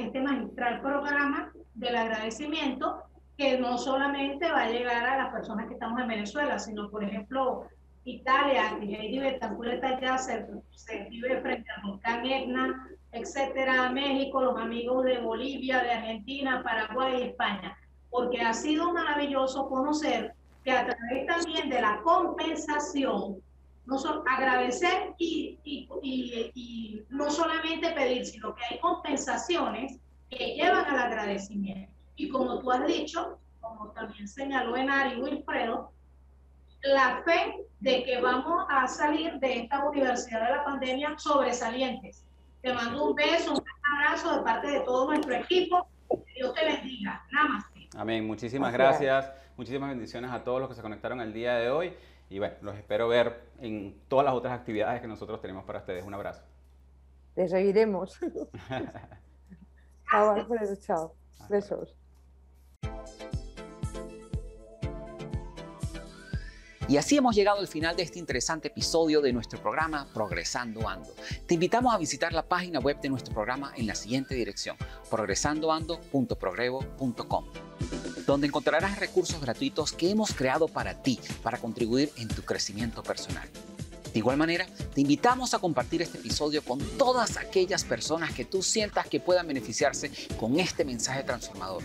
Speaker 2: este magistral programa del agradecimiento que no solamente va a llegar a las personas que estamos en Venezuela, sino por ejemplo Italia, que vive tan está ya, se, vive frente a volcán etcétera, México, los amigos de Bolivia, de Argentina, Paraguay y España, porque ha sido maravilloso conocer que a través también de la compensación no solo agradecer y, y, y, no solamente pedir, sino que hay compensaciones que llevan al agradecimiento. Y como tú has dicho, como también señaló Enari Wilfredo, la fe de que vamos a salir de esta universidad de la pandemia sobresalientes. Te mando un beso, un abrazo de parte de todo nuestro equipo. Que Dios te bendiga.
Speaker 1: Namaste. Amén. Muchísimas gracias. Muchísimas bendiciones a todos los que se conectaron el día de hoy. Y bueno, los espero ver en todas las otras actividades que nosotros tenemos para ustedes. Un abrazo.
Speaker 4: Les seguiremos.
Speaker 1: chau, chao. Besos. Y así hemos llegado al final de este interesante episodio de nuestro programa Progresando Ando. Te invitamos a visitar la página web de nuestro programa en la siguiente dirección, progresandoando.progrevo.com donde encontrarás recursos gratuitos que hemos creado para ti, para contribuir en tu crecimiento personal. De igual manera, te invitamos a compartir este episodio con todas aquellas personas que tú sientas que puedan beneficiarse con este mensaje transformador,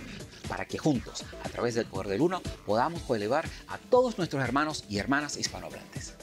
Speaker 1: para que juntos, a través del poder del uno, podamos elevar a todos nuestros hermanos y hermanas hispanohablantes.